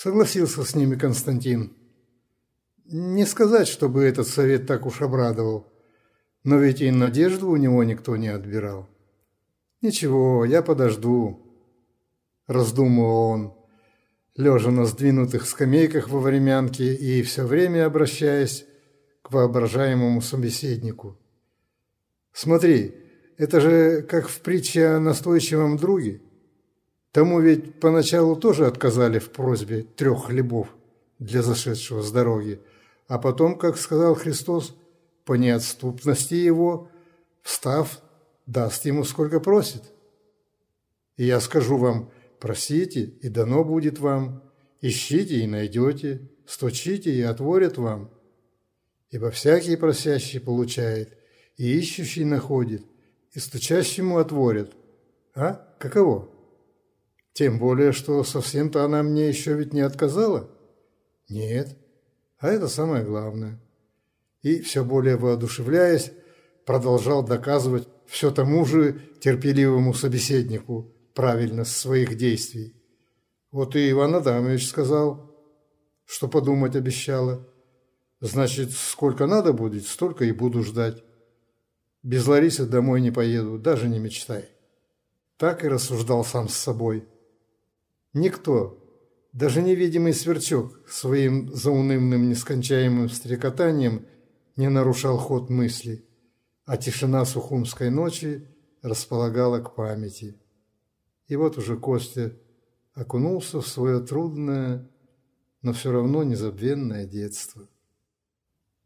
Согласился с ними Константин. Не сказать, чтобы этот совет так уж обрадовал, но ведь и надежду у него никто не отбирал. «Ничего, я подожду», – раздумывал он, лежа на сдвинутых скамейках во времянке и все время обращаясь к воображаемому собеседнику. «Смотри, это же как в притче о настойчивом друге. Тому ведь поначалу тоже отказали в просьбе трех хлебов для зашедшего с дороги, а потом, как сказал Христос, по неотступности его, встав, даст ему сколько просит. И я скажу вам, просите, и дано будет вам, ищите и найдете, стучите и отворят вам. Ибо всякий просящий получает, и ищущий находит, и стучащему отворят. А? Каково? Тем более, что совсем-то она мне еще ведь не отказала. Нет. А это самое главное. И, все более воодушевляясь, продолжал доказывать все тому же терпеливому собеседнику правильность своих действий. Вот и Иван Адамович сказал, что подумать обещала. Значит, сколько надо будет, столько и буду ждать. Без Ларисы домой не поеду, даже не мечтай. Так и рассуждал сам с собой. Никто, даже невидимый сверчок, своим заунывным нескончаемым стрекотанием не нарушал ход мысли, а тишина сухумской ночи располагала к памяти. И вот уже Костя окунулся в свое трудное, но все равно незабвенное детство.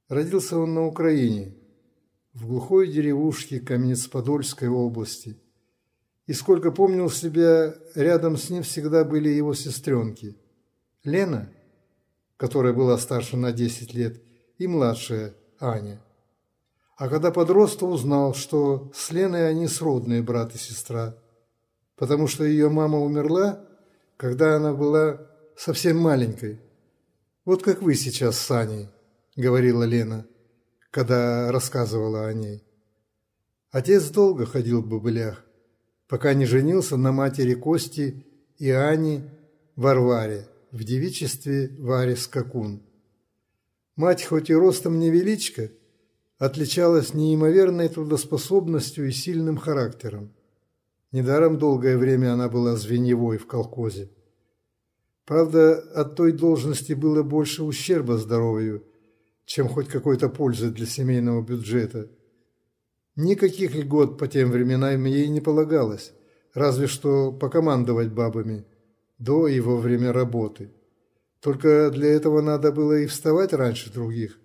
Родился он на Украине, в глухой деревушке Каменец-Подольской области, и, сколько помнил себя, рядом с ним всегда были его сестренки. Лена, которая была старше на 10 лет, и младшая Аня. А когда подрос, то узнал, что с Леной они сродные брат и сестра, потому что ее мама умерла, когда она была совсем маленькой. «Вот как вы сейчас с Аней», – говорила Лена, когда рассказывала о ней. Отец долго ходил в бобылях, пока не женился на матери Кости и Ани Варваре в девичестве Варе Скакун. Мать хоть и ростом невеличка, отличалась неимоверной трудоспособностью и сильным характером. Недаром долгое время она была звеневой в колхозе. Правда, от той должности было больше ущерба здоровью, чем хоть какой-то пользы для семейного бюджета – Никаких льгот по тем временам ей не полагалось, разве что покомандовать бабами до и во время работы. Только для этого надо было и вставать раньше других,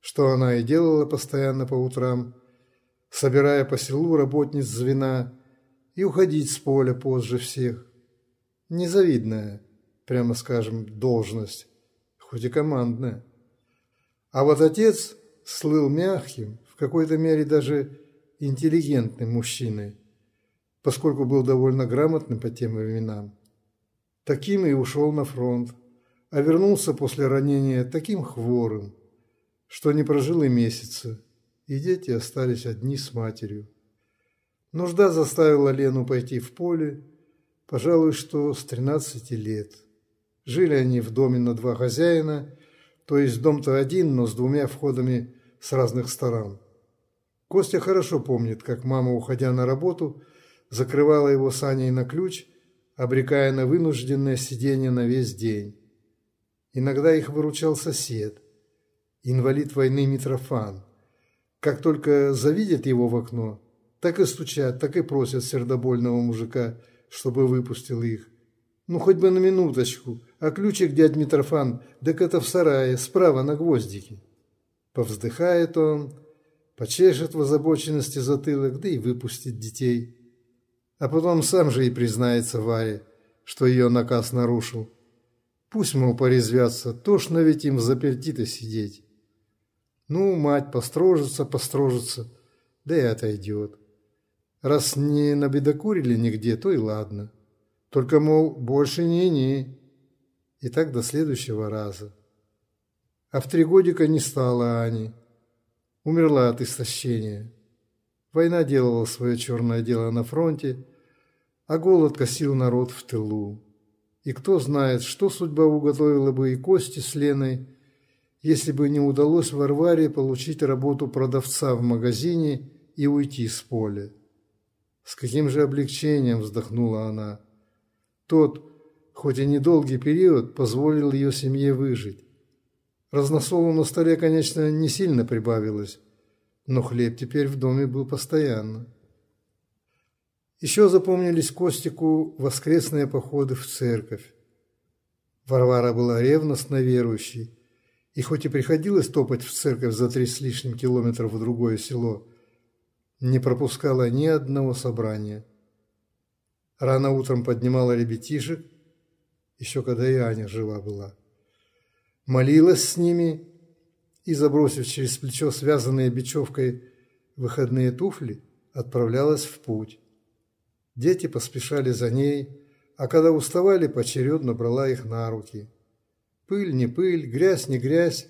что она и делала постоянно по утрам, собирая по селу работниц звена и уходить с поля позже всех. Незавидная, прямо скажем, должность, хоть и командная. А вот отец слыл мягким, в какой-то мере даже интеллигентным мужчиной, поскольку был довольно грамотным по тем временам. Таким и ушел на фронт, а вернулся после ранения таким хворым, что не прожил и месяца, и дети остались одни с матерью. Нужда заставила Лену пойти в поле, пожалуй, что с 13 лет. Жили они в доме на два хозяина, то есть дом-то один, но с двумя входами с разных сторон. Костя хорошо помнит, как мама, уходя на работу, закрывала его саней на ключ, обрекая на вынужденное сидение на весь день. Иногда их выручал сосед, инвалид войны Митрофан. Как только завидят его в окно, так и стучат, так и просят сердобольного мужика, чтобы выпустил их. Ну, хоть бы на минуточку, а ключик дядь Митрофан, так это в сарае, справа на гвоздике. Повздыхает он, почешет в озабоченности затылок, да и выпустит детей. А потом сам же и признается Варе, что ее наказ нарушил. Пусть, мол, порезвятся, тошно ведь им в заперти-то сидеть. Ну, мать построжится, построжится, да и отойдет. Раз не набедокурили нигде, то и ладно. Только, мол, больше не-не. И так до следующего раза. А в три годика не стало Ани умерла от истощения. Война делала свое черное дело на фронте, а голод косил народ в тылу. И кто знает, что судьба уготовила бы и Кости с Леной, если бы не удалось Варваре получить работу продавца в магазине и уйти с поля. С каким же облегчением вздохнула она. Тот, хоть и недолгий период, позволил ее семье выжить. Разносолу на столе, конечно, не сильно прибавилось, но хлеб теперь в доме был постоянно. Еще запомнились Костику воскресные походы в церковь. Варвара была ревностно верующей, и хоть и приходилось топать в церковь за три с лишним километра в другое село, не пропускала ни одного собрания. Рано утром поднимала ребятишек, еще когда и Аня жива была молилась с ними и, забросив через плечо связанные бечевкой выходные туфли, отправлялась в путь. Дети поспешали за ней, а когда уставали, поочередно брала их на руки. Пыль не пыль, грязь не грязь,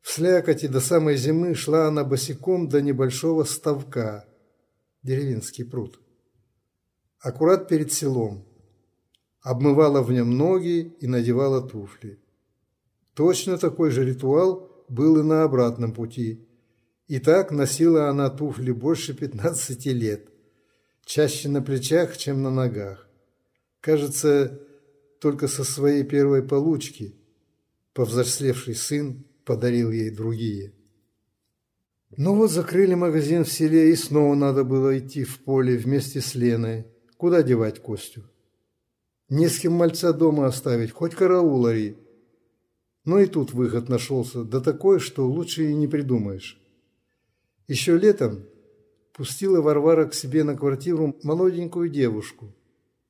в слякоти до самой зимы шла она босиком до небольшого ставка, деревенский пруд, аккурат перед селом. Обмывала в нем ноги и надевала туфли. Точно такой же ритуал был и на обратном пути. И так носила она туфли больше 15 лет, чаще на плечах, чем на ногах. Кажется, только со своей первой получки повзрослевший сын подарил ей другие. Ну вот закрыли магазин в селе, и снова надо было идти в поле вместе с Леной. Куда девать Костю? Не с кем мальца дома оставить, хоть караулари – но ну и тут выход нашелся, да такой, что лучше и не придумаешь. Еще летом пустила Варвара к себе на квартиру молоденькую девушку,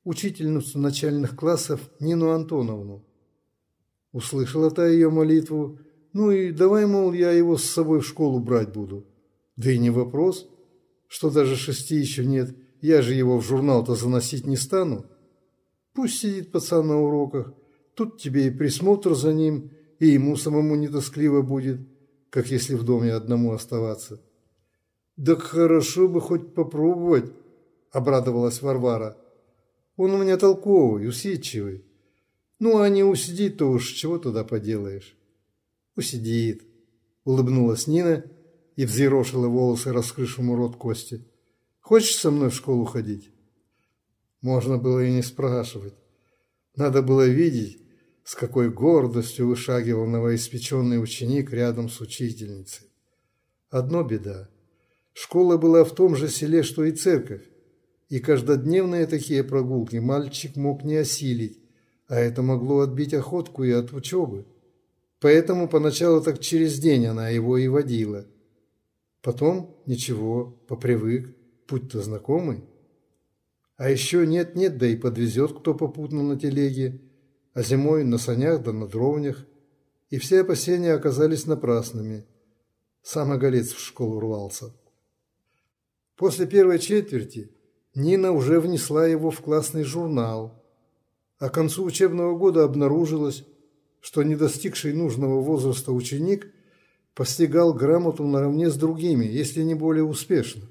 учительницу начальных классов Нину Антоновну. Услышала та ее молитву, ну и давай, мол, я его с собой в школу брать буду. Да и не вопрос, что даже шести еще нет, я же его в журнал-то заносить не стану. Пусть сидит пацан на уроках, тут тебе и присмотр за ним – и ему самому не тоскливо будет, как если в доме одному оставаться. «Так хорошо бы хоть попробовать», – обрадовалась Варвара. «Он у меня толковый, усидчивый. Ну, а не усидит, то уж чего туда поделаешь?» «Усидит», – улыбнулась Нина и взъерошила волосы раскрывшему рот Кости. «Хочешь со мной в школу ходить?» Можно было и не спрашивать. Надо было видеть, с какой гордостью вышагивал новоиспеченный ученик рядом с учительницей. Одно беда. Школа была в том же селе, что и церковь, и каждодневные такие прогулки мальчик мог не осилить, а это могло отбить охотку и от учебы. Поэтому поначалу так через день она его и водила. Потом ничего, попривык, путь-то знакомый. А еще нет-нет, да и подвезет кто попутно на телеге – а зимой на санях да на дровнях, и все опасения оказались напрасными. Сам Оголец в школу рвался. После первой четверти Нина уже внесла его в классный журнал, а к концу учебного года обнаружилось, что недостигший нужного возраста ученик постигал грамоту наравне с другими, если не более успешно.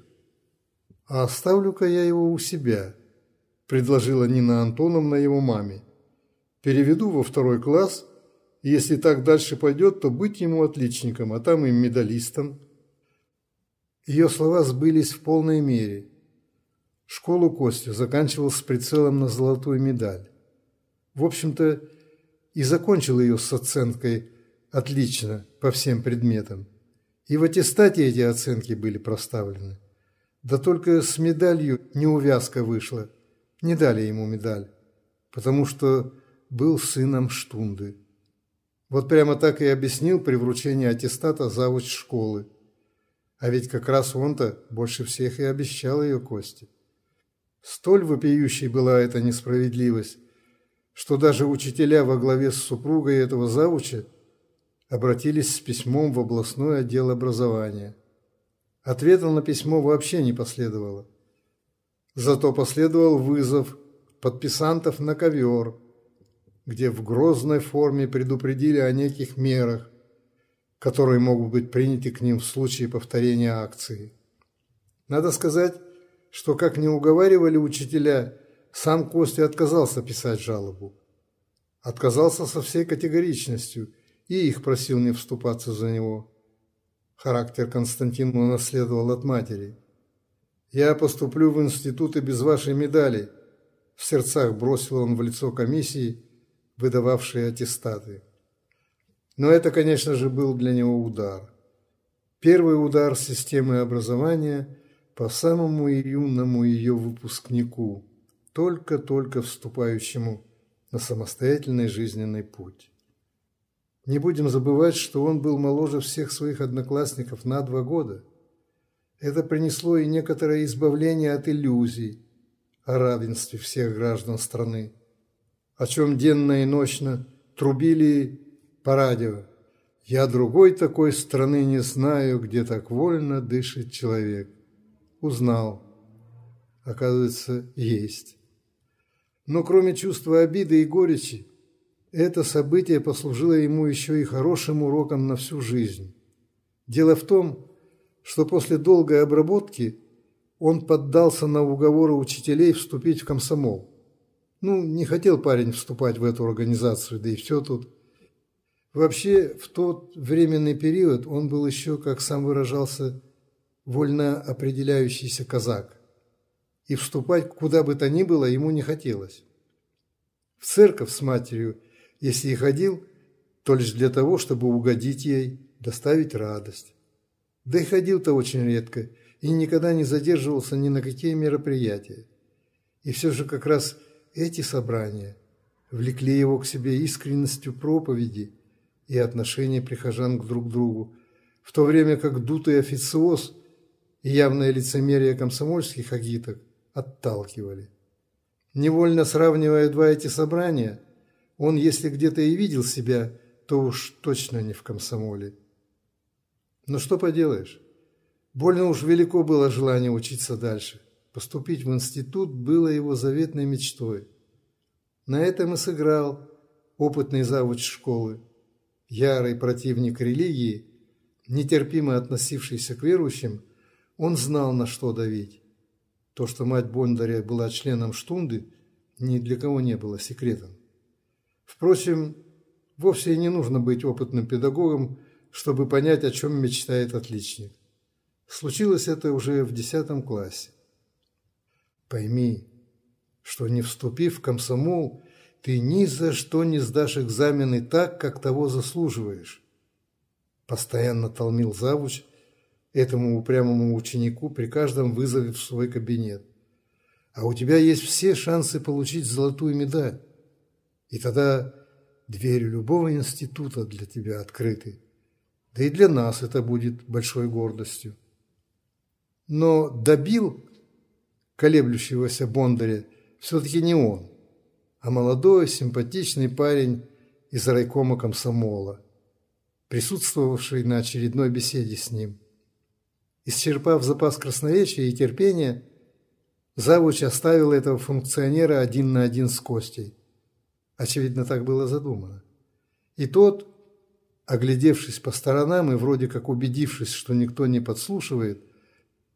«А оставлю-ка я его у себя», – предложила Нина Антоновна его маме. Переведу во второй класс, и если так дальше пойдет, то быть ему отличником, а там и медалистом. Ее слова сбылись в полной мере. Школу Костя заканчивал с прицелом на золотую медаль. В общем-то, и закончил ее с оценкой «отлично» по всем предметам. И в аттестате эти оценки были проставлены. Да только с медалью неувязка вышла. Не дали ему медаль, потому что был сыном Штунды. Вот прямо так и объяснил при вручении аттестата завуч школы. А ведь как раз он-то больше всех и обещал ее Косте. Столь вопиющей была эта несправедливость, что даже учителя во главе с супругой этого завуча обратились с письмом в областной отдел образования. Ответа на письмо вообще не последовало. Зато последовал вызов подписантов на ковер – где в грозной форме предупредили о неких мерах, которые могут быть приняты к ним в случае повторения акции. Надо сказать, что, как не уговаривали учителя, сам Костя отказался писать жалобу. Отказался со всей категоричностью и их просил не вступаться за него. Характер Константин унаследовал от матери. «Я поступлю в институт и без вашей медали», – в сердцах бросил он в лицо комиссии выдававшие аттестаты. Но это, конечно же, был для него удар. Первый удар системы образования по самому юному ее выпускнику, только-только вступающему на самостоятельный жизненный путь. Не будем забывать, что он был моложе всех своих одноклассников на два года. Это принесло и некоторое избавление от иллюзий о равенстве всех граждан страны о чем денно и ночно трубили по радио. Я другой такой страны не знаю, где так вольно дышит человек. Узнал. Оказывается, есть. Но кроме чувства обиды и горечи, это событие послужило ему еще и хорошим уроком на всю жизнь. Дело в том, что после долгой обработки он поддался на уговоры учителей вступить в комсомол. Ну, не хотел парень вступать в эту организацию, да и все тут. Вообще, в тот временный период он был еще, как сам выражался, вольно определяющийся казак. И вступать куда бы то ни было ему не хотелось. В церковь с матерью, если и ходил, то лишь для того, чтобы угодить ей, доставить радость. Да и ходил-то очень редко и никогда не задерживался ни на какие мероприятия. И все же как раз эти собрания влекли его к себе искренностью проповеди и отношения прихожан к друг другу, в то время как дутый официоз и явное лицемерие комсомольских агиток отталкивали. Невольно сравнивая два эти собрания, он, если где-то и видел себя, то уж точно не в комсомоле. Но что поделаешь, больно уж велико было желание учиться дальше. Поступить в институт было его заветной мечтой. На этом и сыграл опытный завуч школы, ярый противник религии, нетерпимо относившийся к верующим, он знал, на что давить. То, что мать Бондаря была членом штунды, ни для кого не было секретом. Впрочем, вовсе и не нужно быть опытным педагогом, чтобы понять, о чем мечтает отличник. Случилось это уже в 10 классе. Пойми, что не вступив в комсомол, ты ни за что не сдашь экзамены так, как того заслуживаешь. Постоянно толмил завуч этому упрямому ученику при каждом вызове в свой кабинет. А у тебя есть все шансы получить золотую медаль. И тогда двери любого института для тебя открыты. Да и для нас это будет большой гордостью. Но добил колеблющегося Бондаря, все-таки не он, а молодой, симпатичный парень из райкома комсомола, присутствовавший на очередной беседе с ним. Исчерпав запас красноречия и терпения, завуч оставил этого функционера один на один с Костей. Очевидно, так было задумано. И тот, оглядевшись по сторонам и вроде как убедившись, что никто не подслушивает,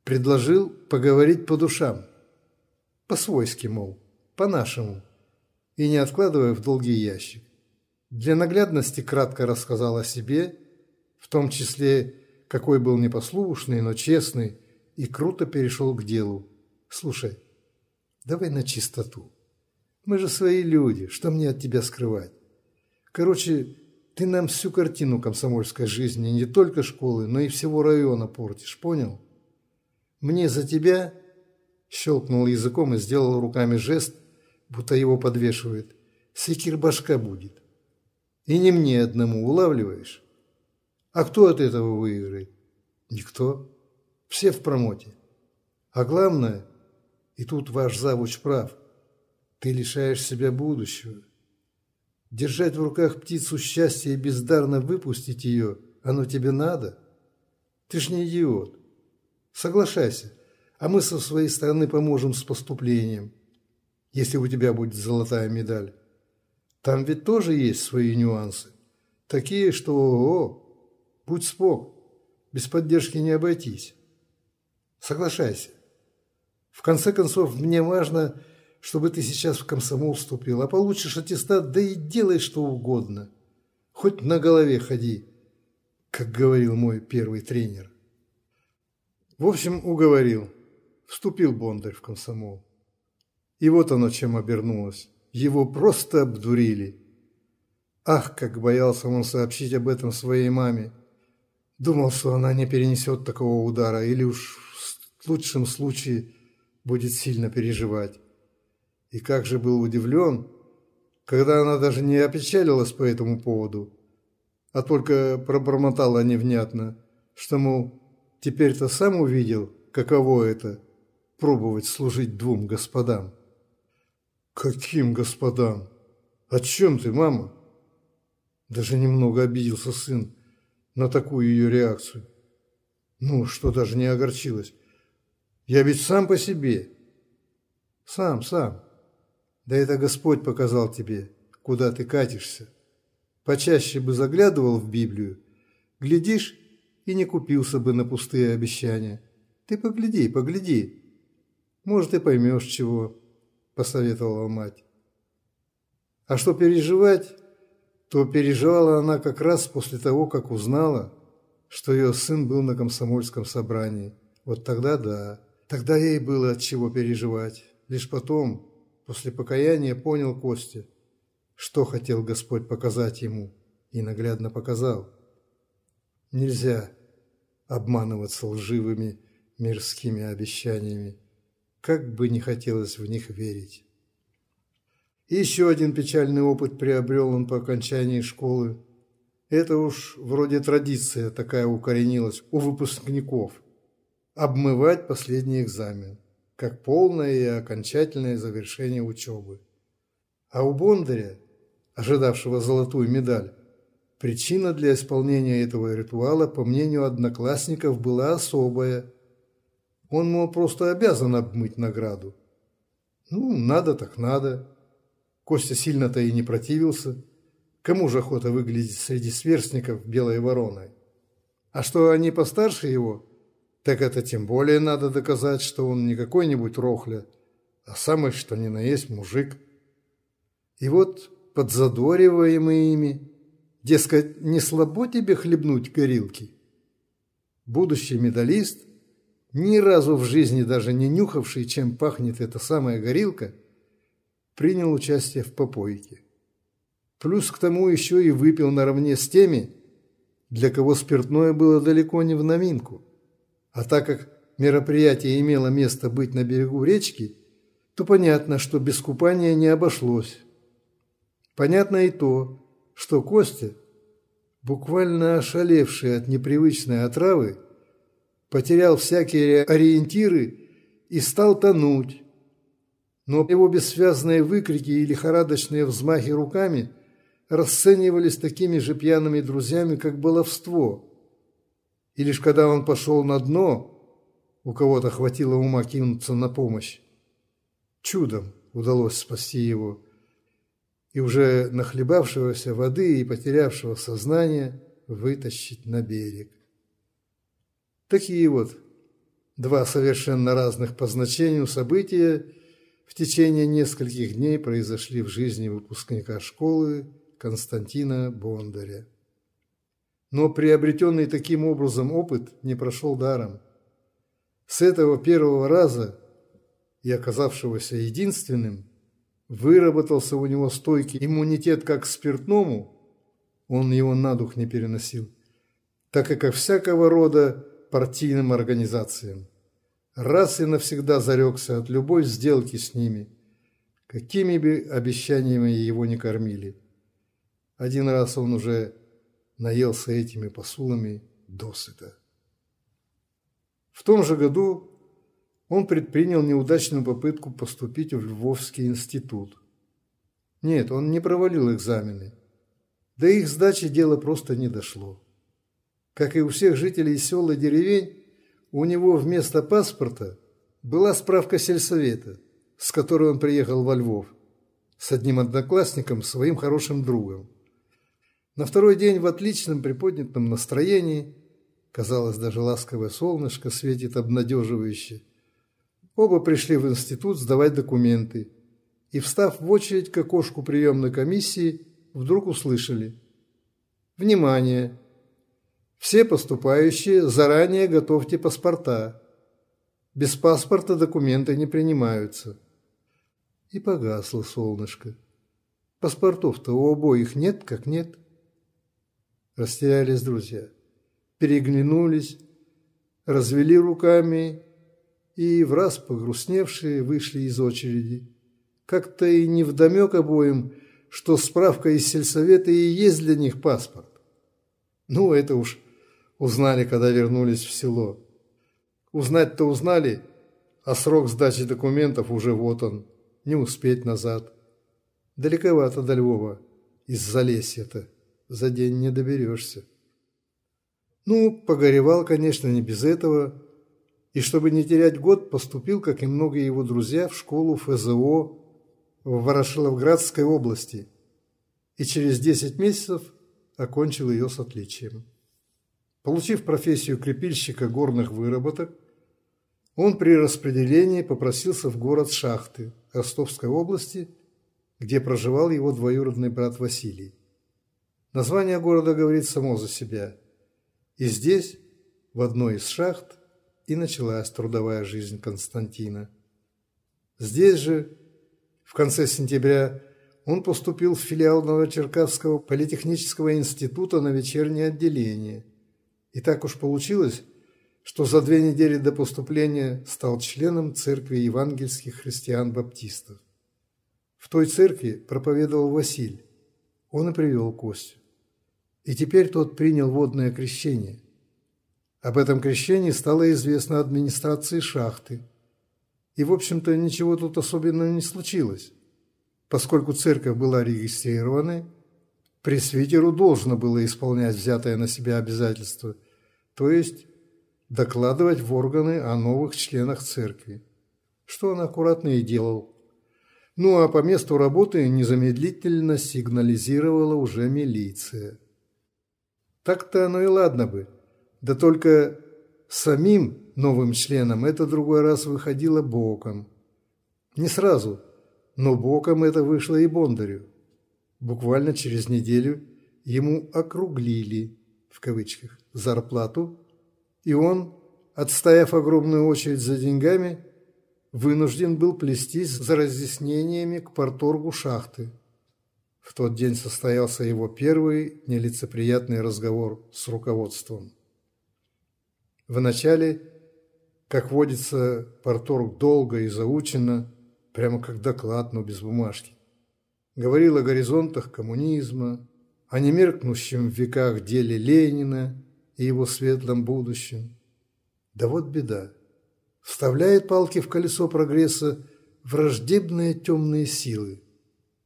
предложил поговорить по душам – по-свойски, мол, по-нашему. И не откладывая в долгий ящик. Для наглядности кратко рассказал о себе, в том числе, какой был непослушный, но честный, и круто перешел к делу. «Слушай, давай на чистоту. Мы же свои люди, что мне от тебя скрывать? Короче, ты нам всю картину комсомольской жизни, не только школы, но и всего района портишь, понял? Мне за тебя Щелкнул языком и сделал руками жест, будто его подвешивает. Секир башка будет. И не мне одному, улавливаешь? А кто от этого выиграет? Никто. Все в промоте. А главное, и тут ваш завуч прав, ты лишаешь себя будущего. Держать в руках птицу счастья и бездарно выпустить ее, оно тебе надо? Ты ж не идиот. Соглашайся, а мы со своей стороны поможем с поступлением, если у тебя будет золотая медаль. Там ведь тоже есть свои нюансы, такие, что о, будь спок, без поддержки не обойтись. Соглашайся. В конце концов, мне важно, чтобы ты сейчас в комсомол вступил, а получишь аттестат, да и делай что угодно. Хоть на голове ходи, как говорил мой первый тренер. В общем, уговорил вступил Бондарь в комсомол. И вот оно чем обернулось. Его просто обдурили. Ах, как боялся он сообщить об этом своей маме. Думал, что она не перенесет такого удара, или уж в лучшем случае будет сильно переживать. И как же был удивлен, когда она даже не опечалилась по этому поводу, а только пробормотала невнятно, что, мол, теперь-то сам увидел, каково это – пробовать служить двум господам. «Каким господам? О чем ты, мама?» Даже немного обиделся сын на такую ее реакцию. Ну, что даже не огорчилась. «Я ведь сам по себе». «Сам, сам. Да это Господь показал тебе, куда ты катишься. Почаще бы заглядывал в Библию. Глядишь, и не купился бы на пустые обещания. Ты погляди, погляди, может, и поймешь чего, посоветовала мать. А что переживать, то переживала она как раз после того, как узнала, что ее сын был на комсомольском собрании. Вот тогда да, тогда ей было от чего переживать. Лишь потом, после покаяния, понял Костя, что хотел Господь показать ему, и наглядно показал. Нельзя обманываться лживыми мирскими обещаниями как бы не хотелось в них верить. Еще один печальный опыт приобрел он по окончании школы. Это уж вроде традиция такая укоренилась у выпускников – обмывать последний экзамен, как полное и окончательное завершение учебы. А у Бондаря, ожидавшего золотую медаль, Причина для исполнения этого ритуала, по мнению одноклассников, была особая – он ему просто обязан обмыть награду. Ну, надо так надо. Костя сильно-то и не противился. Кому же охота выглядеть среди сверстников белой вороной? А что они постарше его, так это тем более надо доказать, что он не какой-нибудь рохля, а самый что ни на есть мужик. И вот подзадориваемые ими, дескать, не слабо тебе хлебнуть горилки. Будущий медалист ни разу в жизни даже не нюхавший, чем пахнет эта самая горилка, принял участие в попойке. Плюс к тому еще и выпил наравне с теми, для кого спиртное было далеко не в новинку. А так как мероприятие имело место быть на берегу речки, то понятно, что без купания не обошлось. Понятно и то, что Костя, буквально ошалевший от непривычной отравы, потерял всякие ориентиры и стал тонуть. Но его бессвязные выкрики и лихорадочные взмахи руками расценивались такими же пьяными друзьями, как баловство. И лишь когда он пошел на дно, у кого-то хватило ума кинуться на помощь, чудом удалось спасти его. И уже нахлебавшегося воды и потерявшего сознание вытащить на берег. Такие вот два совершенно разных по значению события в течение нескольких дней произошли в жизни выпускника школы Константина Бондаря. Но приобретенный таким образом опыт не прошел даром. С этого первого раза и оказавшегося единственным, выработался у него стойкий иммунитет как к спиртному, он его на дух не переносил, так и ко всякого рода партийным организациям. Раз и навсегда зарекся от любой сделки с ними, какими бы обещаниями его не кормили. Один раз он уже наелся этими посулами досыта. В том же году он предпринял неудачную попытку поступить в Львовский институт. Нет, он не провалил экзамены. До их сдачи дело просто не дошло. Как и у всех жителей сел и деревень, у него вместо паспорта была справка сельсовета, с которой он приехал во Львов, с одним одноклассником, своим хорошим другом. На второй день в отличном приподнятом настроении, казалось, даже ласковое солнышко светит обнадеживающе, оба пришли в институт сдавать документы и, встав в очередь к окошку приемной комиссии, вдруг услышали «Внимание! Все поступающие заранее готовьте паспорта. Без паспорта документы не принимаются. И погасло солнышко. Паспортов-то у обоих нет, как нет. Растерялись друзья. Переглянулись, развели руками и, в раз погрустневшие, вышли из очереди. Как-то и невдомек обоим, что справка из сельсовета и есть для них паспорт. Ну, это уж Узнали, когда вернулись в село. Узнать-то узнали, а срок сдачи документов уже вот он, не успеть назад. Далековато до Львова, из Залесья-то, за день не доберешься. Ну, погоревал, конечно, не без этого, и чтобы не терять год, поступил, как и многие его друзья, в школу ФЗО в Ворошиловградской области, и через 10 месяцев окончил ее с отличием. Получив профессию крепильщика горных выработок, он при распределении попросился в город Шахты Ростовской области, где проживал его двоюродный брат Василий. Название города говорит само за себя. И здесь, в одной из шахт, и началась трудовая жизнь Константина. Здесь же, в конце сентября, он поступил в филиал Новочеркасского политехнического института на вечернее отделение – и так уж получилось, что за две недели до поступления стал членом церкви евангельских христиан-баптистов. В той церкви проповедовал Василь, он и привел Костю. И теперь тот принял водное крещение. Об этом крещении стало известно администрации шахты. И, в общем-то, ничего тут особенного не случилось. Поскольку церковь была регистрированной, пресвитеру должно было исполнять взятое на себя обязательство – то есть докладывать в органы о новых членах церкви, что он аккуратно и делал. Ну а по месту работы незамедлительно сигнализировала уже милиция. Так-то оно и ладно бы, да только самим новым членам это другой раз выходило боком. Не сразу, но боком это вышло и Бондарю. Буквально через неделю ему «округлили» в кавычках зарплату, и он, отстояв огромную очередь за деньгами, вынужден был плестись за разъяснениями к порторгу шахты. В тот день состоялся его первый нелицеприятный разговор с руководством. Вначале, как водится, порторг долго и заученно, прямо как доклад, но без бумажки. Говорил о горизонтах коммунизма, о немеркнущем в веках деле Ленина, и его светлом будущем. Да вот беда. Вставляет палки в колесо прогресса враждебные темные силы.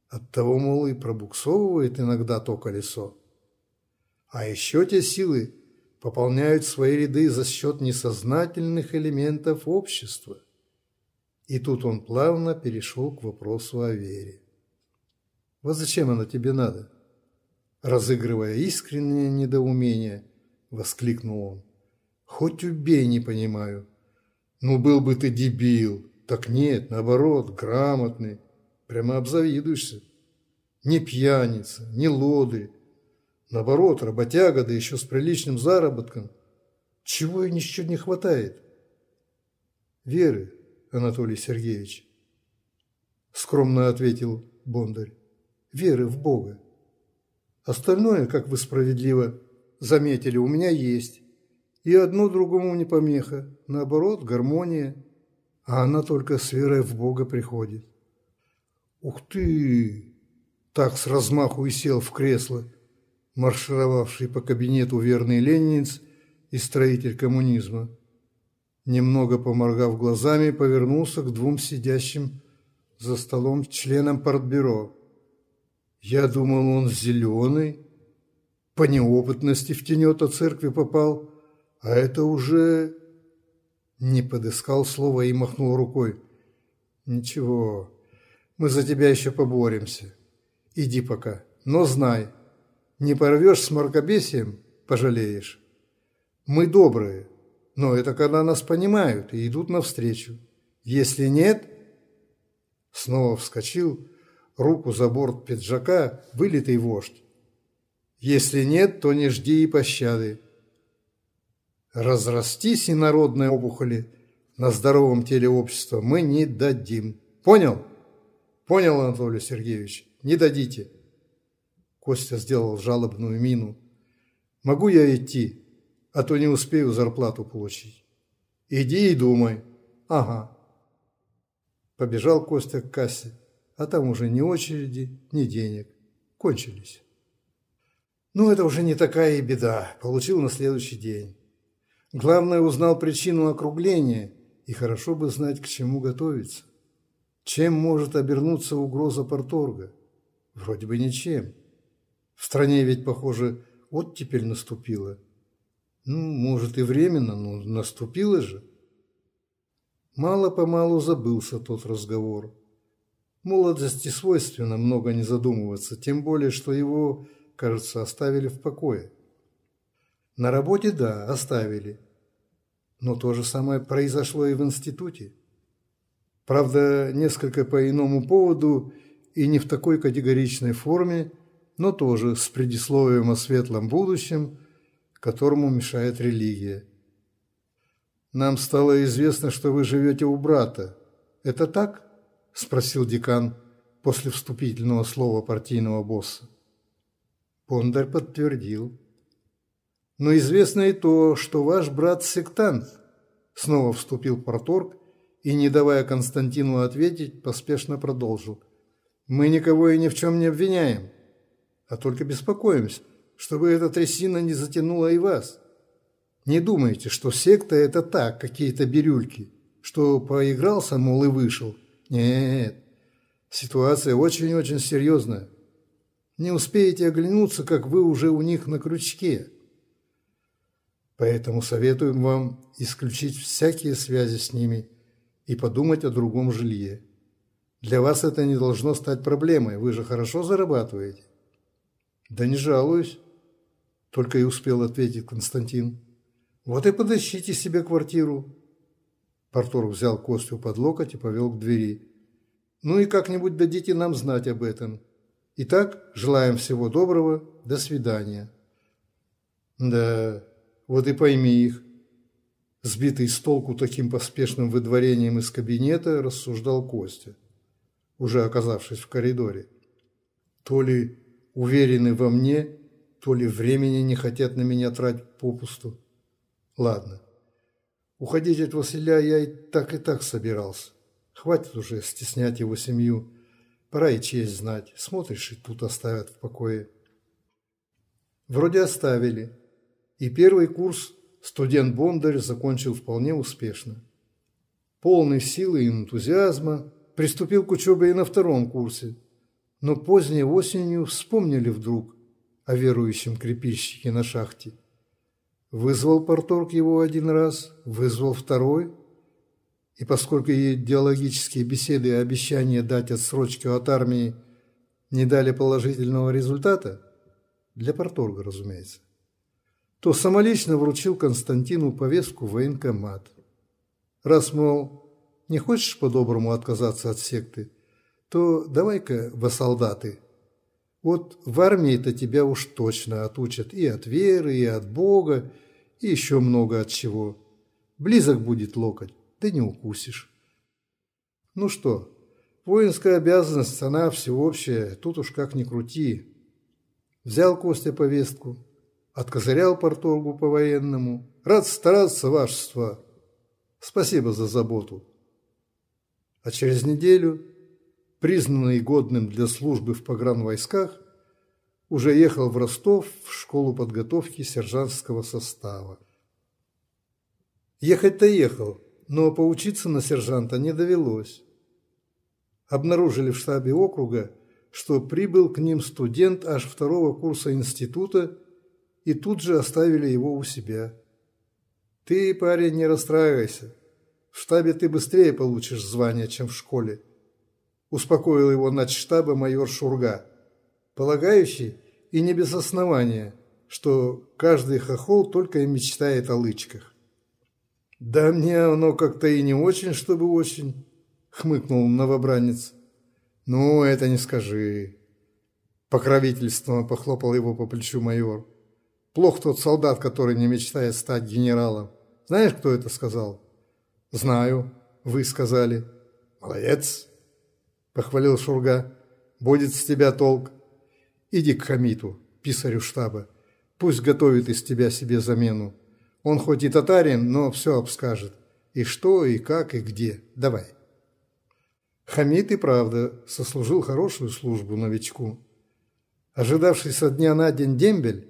Оттого, мол, и пробуксовывает иногда то колесо. А еще те силы пополняют свои ряды за счет несознательных элементов общества. И тут он плавно перешел к вопросу о вере. Вот зачем она тебе надо? Разыгрывая искреннее недоумение – воскликнул он. «Хоть убей, не понимаю. Ну, был бы ты дебил. Так нет, наоборот, грамотный. Прямо обзавидуешься. Не пьяница, не лоды. Наоборот, работяга, да еще с приличным заработком. Чего и ничего не хватает? Веры, Анатолий Сергеевич, скромно ответил Бондарь, веры в Бога. Остальное, как вы справедливо заметили, у меня есть. И одно другому не помеха. Наоборот, гармония. А она только с верой в Бога приходит. Ух ты! Так с размаху и сел в кресло, маршировавший по кабинету верный ленинец и строитель коммунизма. Немного поморгав глазами, повернулся к двум сидящим за столом членам партбюро. Я думал, он зеленый по неопытности в тенета церкви попал, а это уже...» Не подыскал слова и махнул рукой. «Ничего, мы за тебя еще поборемся. Иди пока, но знай, не порвешь с мракобесием, пожалеешь. Мы добрые, но это когда нас понимают и идут навстречу. Если нет...» Снова вскочил, руку за борт пиджака, вылитый вождь если нет, то не жди и пощады. Разрастись и народные опухоли на здоровом теле общества мы не дадим. Понял? Понял, Анатолий Сергеевич, не дадите. Костя сделал жалобную мину. Могу я идти, а то не успею зарплату получить. Иди и думай. Ага. Побежал Костя к кассе, а там уже ни очереди, ни денег. Кончились. Ну, это уже не такая и беда. Получил на следующий день. Главное, узнал причину округления, и хорошо бы знать, к чему готовиться. Чем может обернуться угроза порторга? Вроде бы ничем. В стране ведь, похоже, оттепель наступила. Ну, может и временно, но наступила же. Мало-помалу забылся тот разговор. Молодости свойственно много не задумываться, тем более, что его кажется, оставили в покое. На работе, да, оставили. Но то же самое произошло и в институте. Правда, несколько по иному поводу и не в такой категоричной форме, но тоже с предисловием о светлом будущем, которому мешает религия. «Нам стало известно, что вы живете у брата. Это так?» – спросил декан после вступительного слова партийного босса. Кондар подтвердил. «Но известно и то, что ваш брат сектант», – снова вступил Проторг и, не давая Константину ответить, поспешно продолжил. «Мы никого и ни в чем не обвиняем, а только беспокоимся, чтобы эта трясина не затянула и вас. Не думайте, что секта – это так, какие-то бирюльки, что поигрался, мол, и вышел. Нет, ситуация очень-очень серьезная. Не успеете оглянуться, как вы уже у них на крючке. Поэтому советуем вам исключить всякие связи с ними и подумать о другом жилье. Для вас это не должно стать проблемой, вы же хорошо зарабатываете. Да не жалуюсь, только и успел ответить Константин. Вот и подыщите себе квартиру. Портор взял Костю под локоть и повел к двери. Ну и как-нибудь дадите нам знать об этом. Итак, желаем всего доброго, до свидания. Да, вот и пойми их. Сбитый с толку таким поспешным выдворением из кабинета, рассуждал Костя, уже оказавшись в коридоре. То ли уверены во мне, то ли времени не хотят на меня тратить попусту. Ладно, уходить от Василя я и так и так собирался. Хватит уже стеснять его семью Пора и честь знать. Смотришь, и тут оставят в покое. Вроде оставили. И первый курс студент Бондарь закончил вполне успешно. Полный силы и энтузиазма приступил к учебе и на втором курсе. Но поздней осенью вспомнили вдруг о верующем крепильщике на шахте. Вызвал порторг его один раз, вызвал второй – и поскольку идеологические беседы и обещания дать отсрочки от армии не дали положительного результата, для порторга, разумеется, то самолично вручил Константину повестку в военкомат. Раз, мол, не хочешь по-доброму отказаться от секты, то давай-ка во солдаты. Вот в армии-то тебя уж точно отучат и от веры, и от Бога, и еще много от чего. Близок будет локоть да не укусишь. Ну что, воинская обязанность, она всеобщая, тут уж как ни крути. Взял Костя повестку, откозырял порторгу по-военному. Рад стараться, вашество. Спасибо за заботу. А через неделю, признанный годным для службы в погранвойсках, уже ехал в Ростов в школу подготовки сержантского состава. Ехать-то ехал, но поучиться на сержанта не довелось. Обнаружили в штабе округа, что прибыл к ним студент аж второго курса института и тут же оставили его у себя. «Ты, парень, не расстраивайся. В штабе ты быстрее получишь звание, чем в школе», успокоил его штаба майор Шурга, полагающий, и не без основания, что каждый хохол только и мечтает о лычках. «Да мне оно как-то и не очень, чтобы очень», — хмыкнул новобранец. «Ну, это не скажи», — покровительственно похлопал его по плечу майор. «Плох тот солдат, который не мечтает стать генералом. Знаешь, кто это сказал?» «Знаю, вы сказали». «Молодец», — похвалил Шурга. «Будет с тебя толк. Иди к Хамиту, писарю штаба. Пусть готовит из тебя себе замену». Он хоть и татарин, но все обскажет. И что, и как, и где. Давай. Хамид и правда сослужил хорошую службу новичку. Ожидавший со дня на день дембель,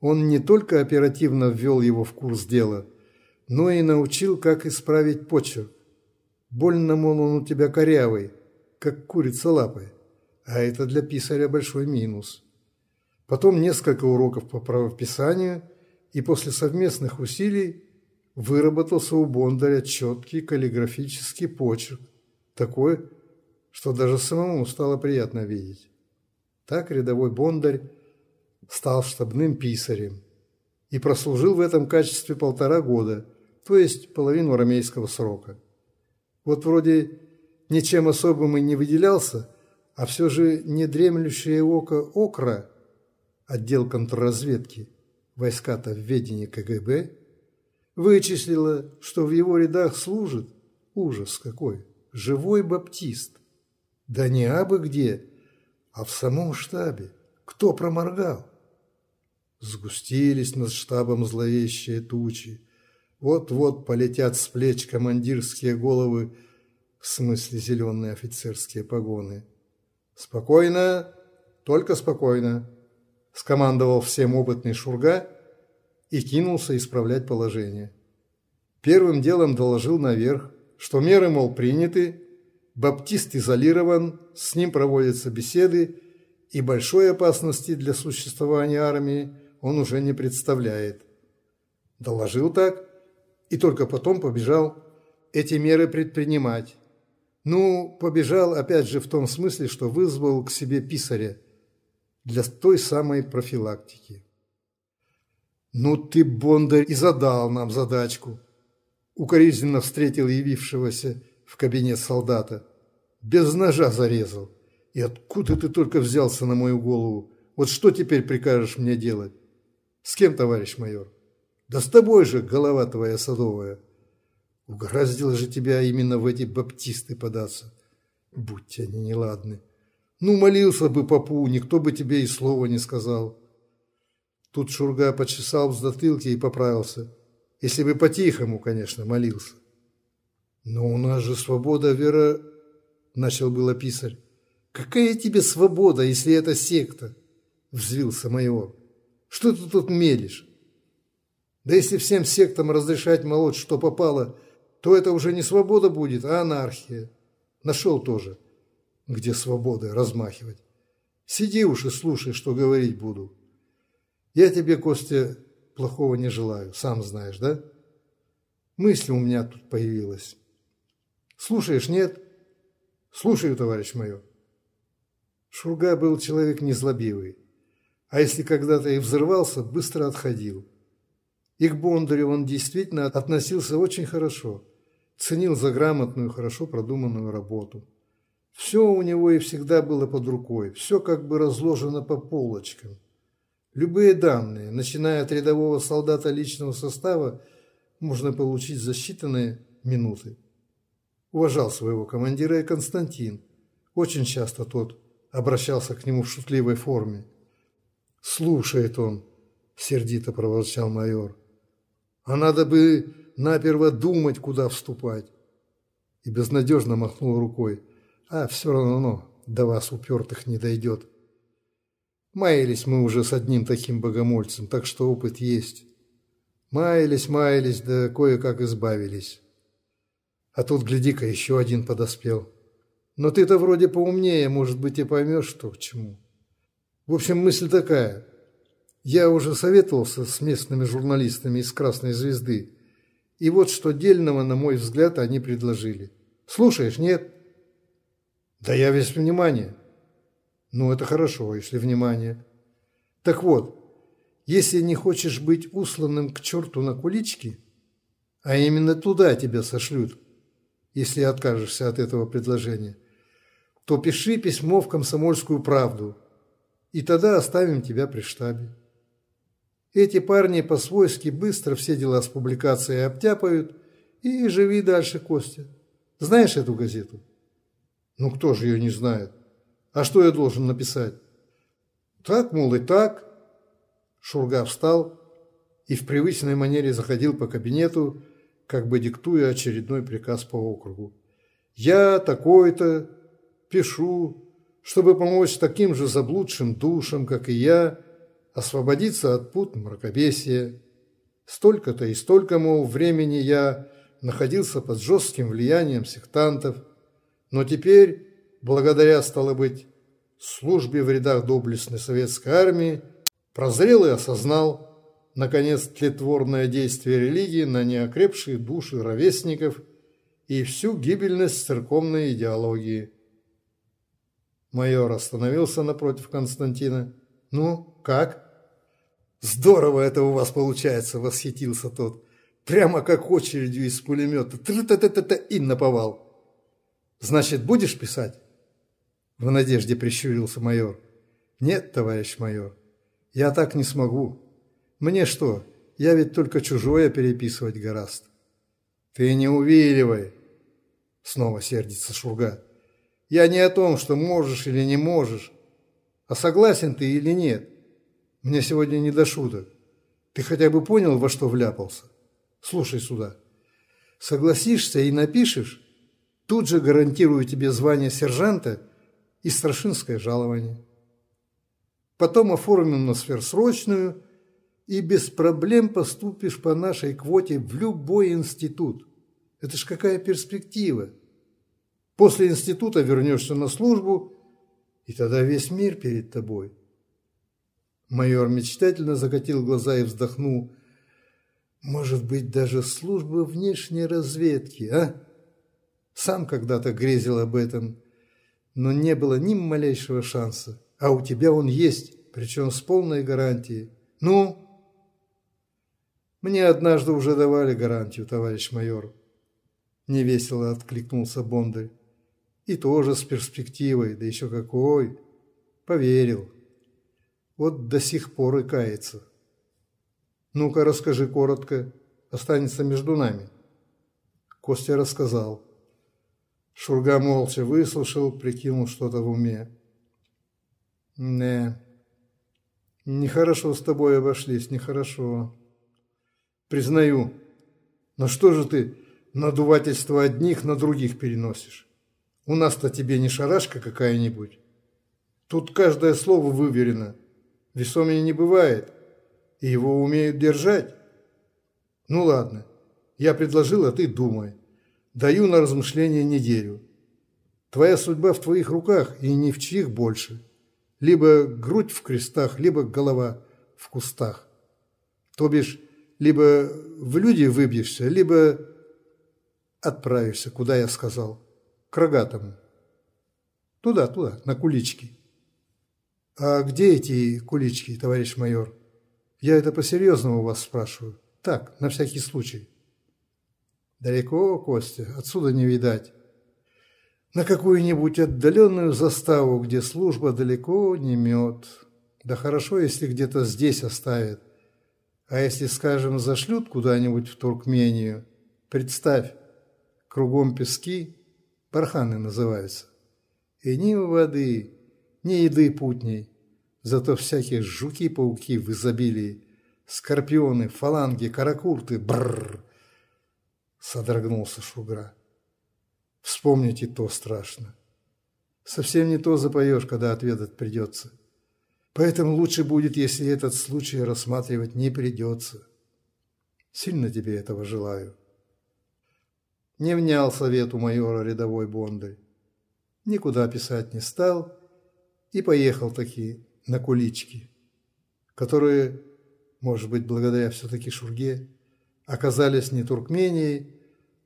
он не только оперативно ввел его в курс дела, но и научил, как исправить почерк. Больно, мол, он у тебя корявый, как курица лапы, а это для писаря большой минус. Потом несколько уроков по правописанию – и после совместных усилий выработался у Бондаря четкий каллиграфический почерк, такой, что даже самому стало приятно видеть. Так рядовой Бондарь стал штабным писарем и прослужил в этом качестве полтора года, то есть половину армейского срока. Вот вроде ничем особым и не выделялся, а все же недремлющее око Окра, отдел контрразведки – войска-то в ведении КГБ, вычислила, что в его рядах служит, ужас какой, живой баптист. Да не абы где, а в самом штабе. Кто проморгал? Сгустились над штабом зловещие тучи. Вот-вот полетят с плеч командирские головы, в смысле зеленые офицерские погоны. Спокойно, только спокойно скомандовал всем опытный Шурга и кинулся исправлять положение. Первым делом доложил наверх, что меры, мол, приняты, Баптист изолирован, с ним проводятся беседы, и большой опасности для существования армии он уже не представляет. Доложил так, и только потом побежал эти меры предпринимать. Ну, побежал опять же в том смысле, что вызвал к себе писаря – для той самой профилактики. «Ну ты, Бондарь, и задал нам задачку!» Укоризненно встретил явившегося в кабинет солдата. «Без ножа зарезал! И откуда ты только взялся на мою голову? Вот что теперь прикажешь мне делать?» «С кем, товарищ майор?» «Да с тобой же, голова твоя садовая!» «Угораздило же тебя именно в эти баптисты податься! Будьте они неладны!» Ну, молился бы попу, никто бы тебе и слова не сказал. Тут Шурга почесал в затылке и поправился. Если бы по-тихому, конечно, молился. Но у нас же свобода, Вера, начал было писарь. Какая тебе свобода, если это секта? Взвился майор. Что ты тут мелешь? Да если всем сектам разрешать молоть, что попало, то это уже не свобода будет, а анархия. Нашел тоже где свободы размахивать. Сиди уж и слушай, что говорить буду. Я тебе, Костя, плохого не желаю, сам знаешь, да? Мысль у меня тут появилась. Слушаешь, нет? Слушаю, товарищ майор. Шурга был человек незлобивый, а если когда-то и взрывался, быстро отходил. И к Бондарю он действительно относился очень хорошо, ценил за грамотную, хорошо продуманную работу. Все у него и всегда было под рукой, все как бы разложено по полочкам. Любые данные, начиная от рядового солдата личного состава, можно получить за считанные минуты. Уважал своего командира и Константин. Очень часто тот обращался к нему в шутливой форме. «Слушает он», – сердито проворчал майор. «А надо бы наперво думать, куда вступать». И безнадежно махнул рукой а все равно до вас упертых не дойдет. Маялись мы уже с одним таким богомольцем, так что опыт есть. Маялись, маялись, да кое-как избавились. А тут, гляди-ка, еще один подоспел. Но ты-то вроде поумнее, может быть, и поймешь, что к чему. В общем, мысль такая. Я уже советовался с местными журналистами из «Красной звезды», и вот что дельного, на мой взгляд, они предложили. Слушаешь, нет? Да я весь внимание. Ну, это хорошо, если внимание. Так вот, если не хочешь быть усланным к черту на куличке, а именно туда тебя сошлют, если откажешься от этого предложения, то пиши письмо в «Комсомольскую правду», и тогда оставим тебя при штабе. Эти парни по-свойски быстро все дела с публикацией обтяпают, и живи дальше, Костя. Знаешь эту газету? Ну кто же ее не знает? А что я должен написать? Так, мол, и так. Шурга встал и в привычной манере заходил по кабинету, как бы диктуя очередной приказ по округу. Я такой-то пишу, чтобы помочь таким же заблудшим душам, как и я, освободиться от пут мракобесия. Столько-то и столько, мол, времени я находился под жестким влиянием сектантов – но теперь, благодаря, стало быть, службе в рядах доблестной советской армии, прозрел и осознал, наконец, тлетворное действие религии на неокрепшие души ровесников и всю гибельность церковной идеологии. Майор остановился напротив Константина. «Ну, как?» «Здорово это у вас получается!» – восхитился тот. «Прямо как очередью из пулемета! т-т-т-т-т И наповал!» Значит, будешь писать? В надежде прищурился майор. Нет, товарищ майор, я так не смогу. Мне что, я ведь только чужое переписывать гораст. Ты не увиливай, снова сердится Шурга. Я не о том, что можешь или не можешь, а согласен ты или нет. Мне сегодня не до шуток. Ты хотя бы понял, во что вляпался? Слушай сюда. Согласишься и напишешь, тут же гарантирую тебе звание сержанта и страшинское жалование. Потом оформим на сверхсрочную и без проблем поступишь по нашей квоте в любой институт. Это ж какая перспектива! После института вернешься на службу, и тогда весь мир перед тобой. Майор мечтательно закатил глаза и вздохнул. Может быть, даже служба внешней разведки, а? Сам когда-то грезил об этом, но не было ни малейшего шанса. А у тебя он есть, причем с полной гарантией. Ну? Мне однажды уже давали гарантию, товарищ майор. Невесело откликнулся Бондарь. И тоже с перспективой, да еще какой. Поверил. Вот до сих пор и кается. Ну-ка, расскажи коротко. Останется между нами. Костя рассказал. Шурга молча выслушал, прикинул что-то в уме. «Не, нехорошо с тобой обошлись, нехорошо. Признаю, но что же ты надувательство одних на других переносишь? У нас-то тебе не шарашка какая-нибудь. Тут каждое слово выверено, весомее не бывает, и его умеют держать. Ну ладно, я предложил, а ты думай. Даю на размышление неделю. Твоя судьба в твоих руках и ни в чьих больше. Либо грудь в крестах, либо голова в кустах. То бишь, либо в люди выбьешься, либо отправишься, куда я сказал, к рогатому. Туда, туда, на кулички. А где эти кулички, товарищ майор? Я это по-серьезному вас спрашиваю. Так, на всякий случай. Далеко, Костя, отсюда не видать. На какую-нибудь отдаленную заставу, где служба далеко не мед. Да хорошо, если где-то здесь оставят. А если, скажем, зашлют куда-нибудь в Туркмению, представь, кругом пески, барханы называются. И ни воды, ни еды путней, зато всякие жуки-пауки в изобилии, скорпионы, фаланги, каракурты, бррр. – содрогнулся Шугра. «Вспомнить и то страшно. Совсем не то запоешь, когда отведать придется. Поэтому лучше будет, если этот случай рассматривать не придется. Сильно тебе этого желаю». Не внял совету майора рядовой Бонды. Никуда писать не стал и поехал таки на кулички, которые, может быть, благодаря все-таки Шурге, оказались не Туркменией,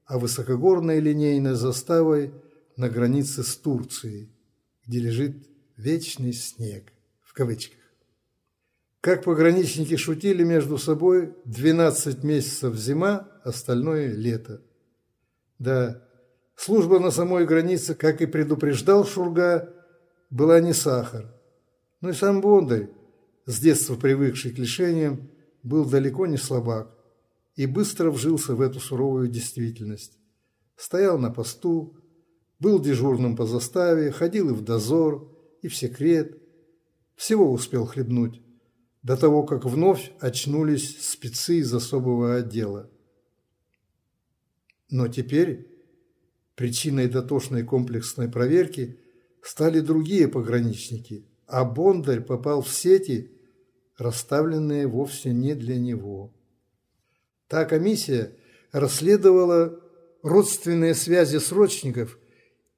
а высокогорной линейной заставой на границе с Турцией, где лежит «вечный снег» в кавычках. Как пограничники шутили между собой, 12 месяцев зима, остальное лето. Да, служба на самой границе, как и предупреждал Шурга, была не сахар. Но ну и сам Бондарь, с детства привыкший к лишениям, был далеко не слабак и быстро вжился в эту суровую действительность. Стоял на посту, был дежурным по заставе, ходил и в дозор, и в секрет. Всего успел хлебнуть, до того, как вновь очнулись спецы из особого отдела. Но теперь причиной дотошной комплексной проверки стали другие пограничники, а Бондарь попал в сети, расставленные вовсе не для него. Та комиссия расследовала родственные связи срочников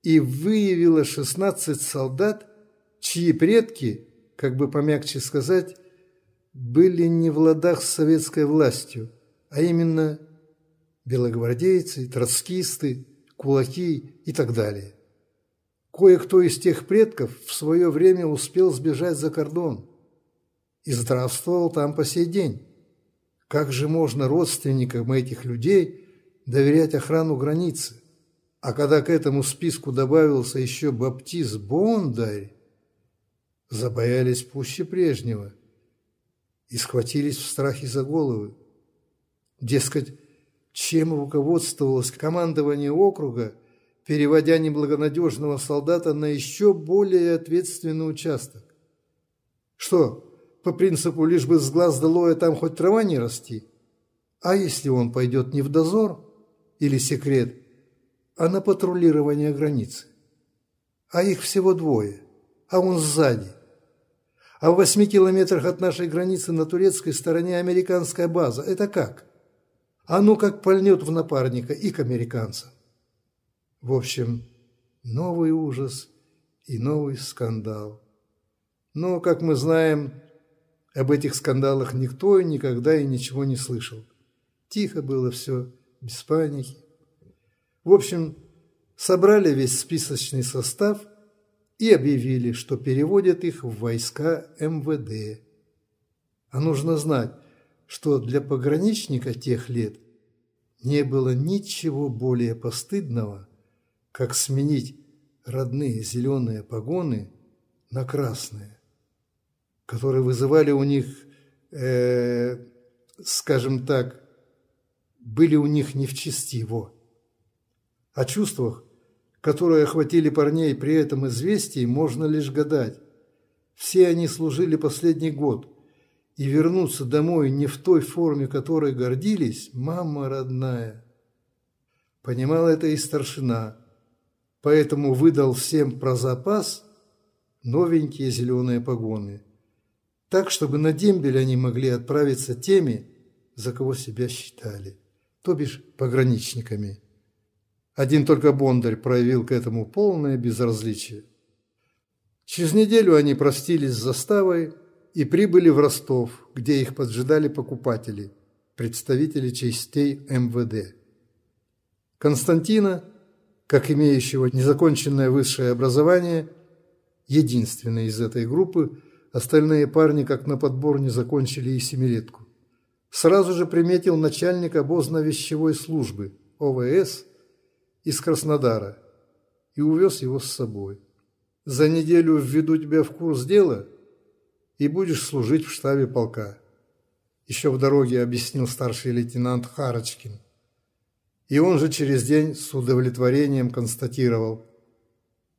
и выявила 16 солдат, чьи предки, как бы помягче сказать, были не в ладах с советской властью, а именно белогвардейцы, троцкисты, кулаки и так далее. Кое-кто из тех предков в свое время успел сбежать за кордон и здравствовал там по сей день. Как же можно родственникам этих людей доверять охрану границы? А когда к этому списку добавился еще Баптиз Бондарь, забоялись пуще прежнего и схватились в страхе за головы. Дескать, чем руководствовалось командование округа, переводя неблагонадежного солдата на еще более ответственный участок? Что, по принципу «лишь бы с глаз долоя там хоть трава не расти». А если он пойдет не в дозор или секрет, а на патрулирование границы? А их всего двое, а он сзади. А в восьми километрах от нашей границы на турецкой стороне американская база. Это как? А ну как пальнет в напарника и к американцам. В общем, новый ужас и новый скандал. Но, как мы знаем, об этих скандалах никто и никогда и ничего не слышал. Тихо было все, без паники. В общем, собрали весь списочный состав и объявили, что переводят их в войска МВД. А нужно знать, что для пограничника тех лет не было ничего более постыдного, как сменить родные зеленые погоны на красные которые вызывали у них, э, скажем так, были у них не в чести его. О а чувствах, которые охватили парней при этом известии, можно лишь гадать. Все они служили последний год, и вернуться домой не в той форме, которой гордились, мама родная. Понимал это и старшина, поэтому выдал всем про запас новенькие зеленые погоны – так, чтобы на дембель они могли отправиться теми, за кого себя считали, то бишь пограничниками. Один только Бондарь проявил к этому полное безразличие. Через неделю они простились с заставой и прибыли в Ростов, где их поджидали покупатели, представители частей МВД. Константина, как имеющего незаконченное высшее образование, единственный из этой группы, Остальные парни, как на подбор, не закончили и семилетку. Сразу же приметил начальник обозно-вещевой службы ОВС из Краснодара и увез его с собой. «За неделю введу тебя в курс дела и будешь служить в штабе полка», еще в дороге объяснил старший лейтенант Харочкин. И он же через день с удовлетворением констатировал –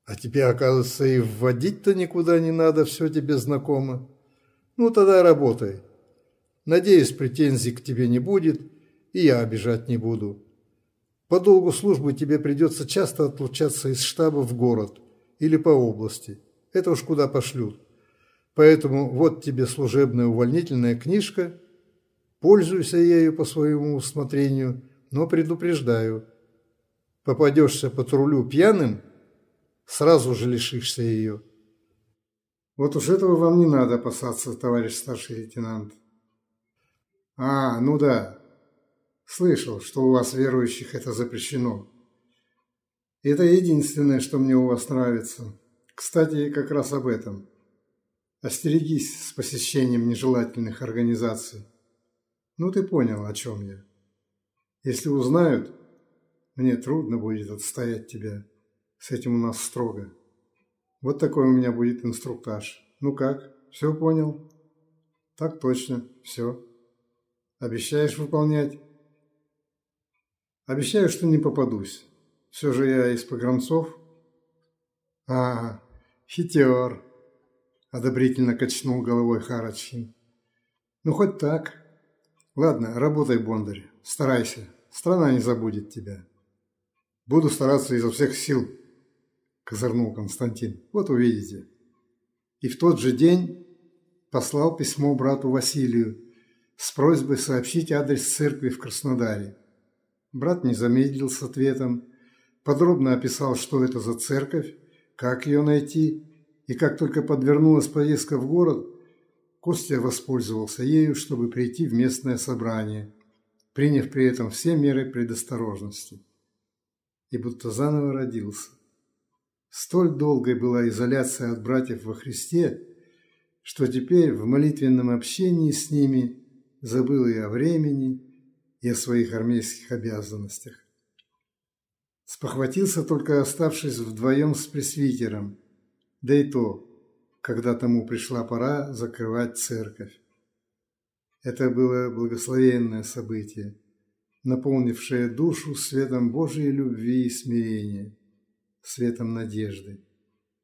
а теперь, оказывается, и вводить-то никуда не надо, все тебе знакомо. Ну, тогда работай. Надеюсь, претензий к тебе не будет, и я обижать не буду. По долгу службы тебе придется часто отлучаться из штаба в город или по области. Это уж куда пошлют. Поэтому вот тебе служебная увольнительная книжка. Пользуйся ею по своему усмотрению, но предупреждаю. Попадешься патрулю пьяным – сразу же лишишься ее. Вот уж этого вам не надо опасаться, товарищ старший лейтенант. А, ну да, слышал, что у вас верующих это запрещено. Это единственное, что мне у вас нравится. Кстати, как раз об этом. Остерегись с посещением нежелательных организаций. Ну, ты понял, о чем я. Если узнают, мне трудно будет отстоять тебя. С этим у нас строго. Вот такой у меня будет инструктаж. Ну как, все понял? Так точно, все. Обещаешь выполнять? Обещаю, что не попадусь. Все же я из погранцов. А, хитер, одобрительно качнул головой Харачин. Ну хоть так. Ладно, работай, Бондарь, старайся. Страна не забудет тебя. Буду стараться изо всех сил козырнул Константин. «Вот увидите». И в тот же день послал письмо брату Василию с просьбой сообщить адрес церкви в Краснодаре. Брат не замедлил с ответом, подробно описал, что это за церковь, как ее найти, и как только подвернулась поездка в город, Костя воспользовался ею, чтобы прийти в местное собрание, приняв при этом все меры предосторожности. И будто заново родился. Столь долгой была изоляция от братьев во Христе, что теперь в молитвенном общении с ними забыл и о времени, и о своих армейских обязанностях. Спохватился только оставшись вдвоем с пресвитером, да и то, когда тому пришла пора закрывать церковь. Это было благословенное событие, наполнившее душу светом Божьей любви и смирения светом надежды.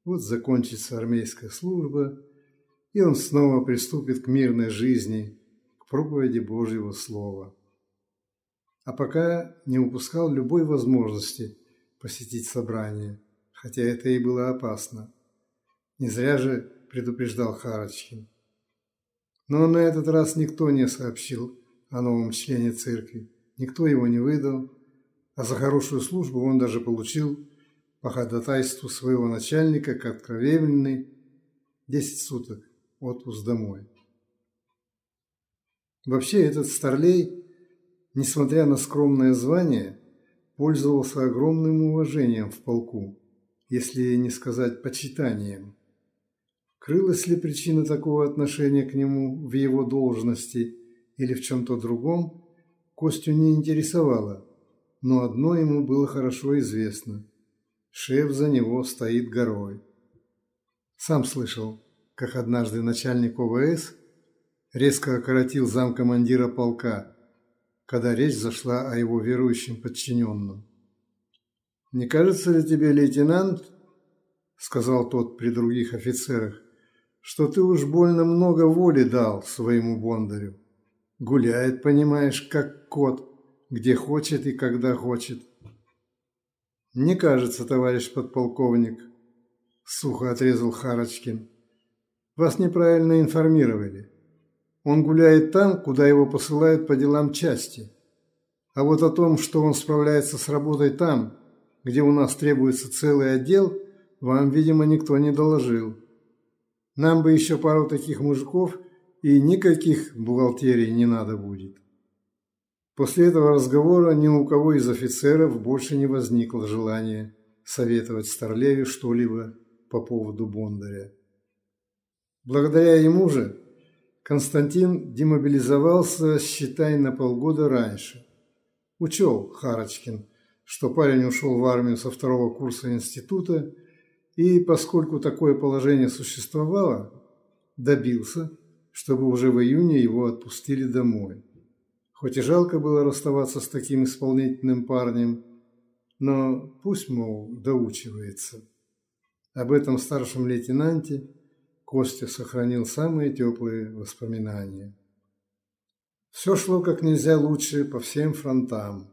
Вот закончится армейская служба, и он снова приступит к мирной жизни, к проповеди Божьего Слова. А пока не упускал любой возможности посетить собрание, хотя это и было опасно. Не зря же предупреждал Харочкин. Но на этот раз никто не сообщил о новом члене церкви, никто его не выдал, а за хорошую службу он даже получил по ходатайству своего начальника кратковременный 10 суток отпуск домой. Вообще этот старлей, несмотря на скромное звание, пользовался огромным уважением в полку, если не сказать почитанием. Крылась ли причина такого отношения к нему в его должности или в чем-то другом, Костю не интересовало, но одно ему было хорошо известно – шеф за него стоит горой. Сам слышал, как однажды начальник ОВС резко окоротил замкомандира полка, когда речь зашла о его верующем подчиненном. «Не кажется ли тебе, лейтенант, — сказал тот при других офицерах, — что ты уж больно много воли дал своему бондарю? Гуляет, понимаешь, как кот, где хочет и когда хочет. «Не кажется, товарищ подполковник», – сухо отрезал Харочкин. «Вас неправильно информировали. Он гуляет там, куда его посылают по делам части. А вот о том, что он справляется с работой там, где у нас требуется целый отдел, вам, видимо, никто не доложил. Нам бы еще пару таких мужиков, и никаких бухгалтерий не надо будет». После этого разговора ни у кого из офицеров больше не возникло желания советовать Старлею что-либо по поводу Бондаря. Благодаря ему же Константин демобилизовался, считай, на полгода раньше. Учел Харочкин, что парень ушел в армию со второго курса института, и поскольку такое положение существовало, добился, чтобы уже в июне его отпустили домой. Хоть и жалко было расставаться с таким исполнительным парнем, но пусть, мол, доучивается. Об этом старшем лейтенанте Костя сохранил самые теплые воспоминания. Все шло как нельзя лучше по всем фронтам.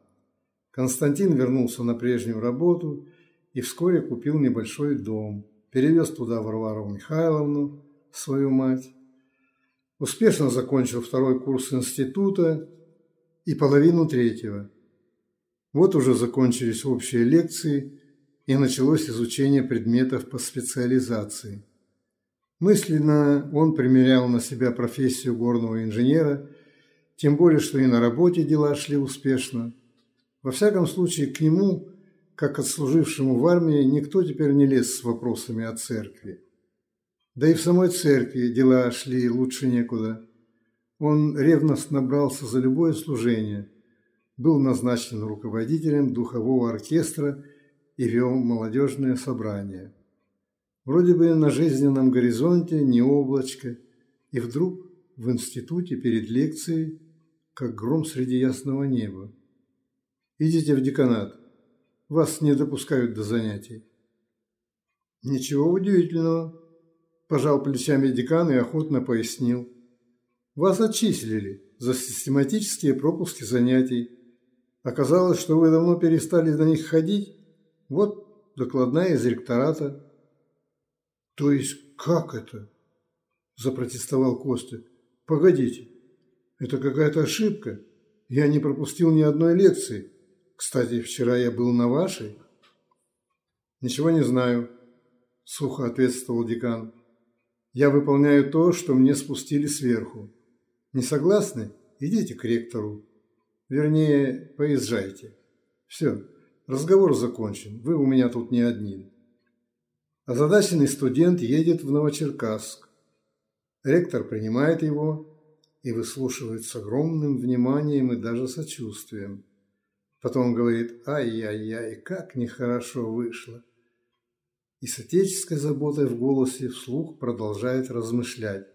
Константин вернулся на прежнюю работу и вскоре купил небольшой дом, перевез туда Варвару Михайловну, свою мать. Успешно закончил второй курс института и половину третьего. Вот уже закончились общие лекции и началось изучение предметов по специализации. Мысленно он примерял на себя профессию горного инженера, тем более, что и на работе дела шли успешно. Во всяком случае, к нему, как отслужившему в армии, никто теперь не лез с вопросами о церкви. Да и в самой церкви дела шли лучше некуда. Он ревностно брался за любое служение, был назначен руководителем духового оркестра и вел молодежное собрание. Вроде бы на жизненном горизонте не облачко, и вдруг в институте перед лекцией, как гром среди ясного неба. «Идите в деканат, вас не допускают до занятий». «Ничего удивительного», – пожал плечами декан и охотно пояснил – вас отчислили за систематические пропуски занятий. Оказалось, что вы давно перестали на них ходить. Вот докладная из ректората. То есть как это? Запротестовал Костя. Погодите, это какая-то ошибка. Я не пропустил ни одной лекции. Кстати, вчера я был на вашей. Ничего не знаю, сухо ответствовал декан. Я выполняю то, что мне спустили сверху. Не согласны? Идите к ректору. Вернее, поезжайте. Все, разговор закончен, вы у меня тут не один. Озадаченный студент едет в Новочеркасск. Ректор принимает его и выслушивает с огромным вниманием и даже сочувствием. Потом говорит «Ай-яй-яй, как нехорошо вышло!» И с отеческой заботой в голосе вслух продолжает размышлять.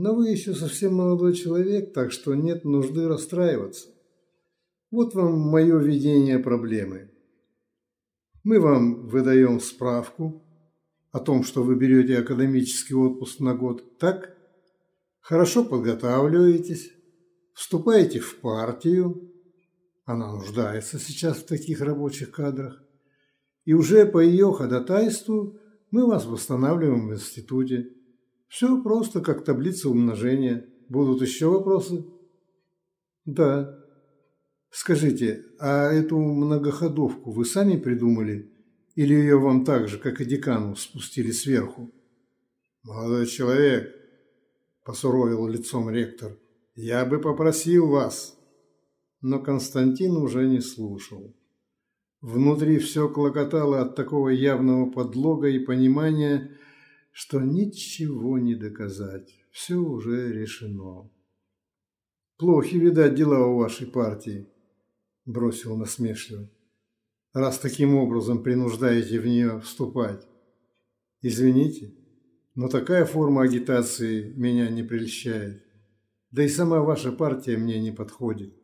Но вы еще совсем молодой человек, так что нет нужды расстраиваться. Вот вам мое видение проблемы. Мы вам выдаем справку о том, что вы берете академический отпуск на год, так? Хорошо подготавливаетесь, вступаете в партию, она нуждается сейчас в таких рабочих кадрах, и уже по ее ходатайству мы вас восстанавливаем в институте. Все просто, как таблица умножения. Будут еще вопросы? Да. Скажите, а эту многоходовку вы сами придумали? Или ее вам так же, как и декану, спустили сверху? Молодой человек, посуровил лицом ректор, я бы попросил вас. Но Константин уже не слушал. Внутри все клокотало от такого явного подлога и понимания, что ничего не доказать, все уже решено. «Плохи, видать, дела у вашей партии», – бросил насмешливо, – «раз таким образом принуждаете в нее вступать. Извините, но такая форма агитации меня не прельщает. Да и сама ваша партия мне не подходит.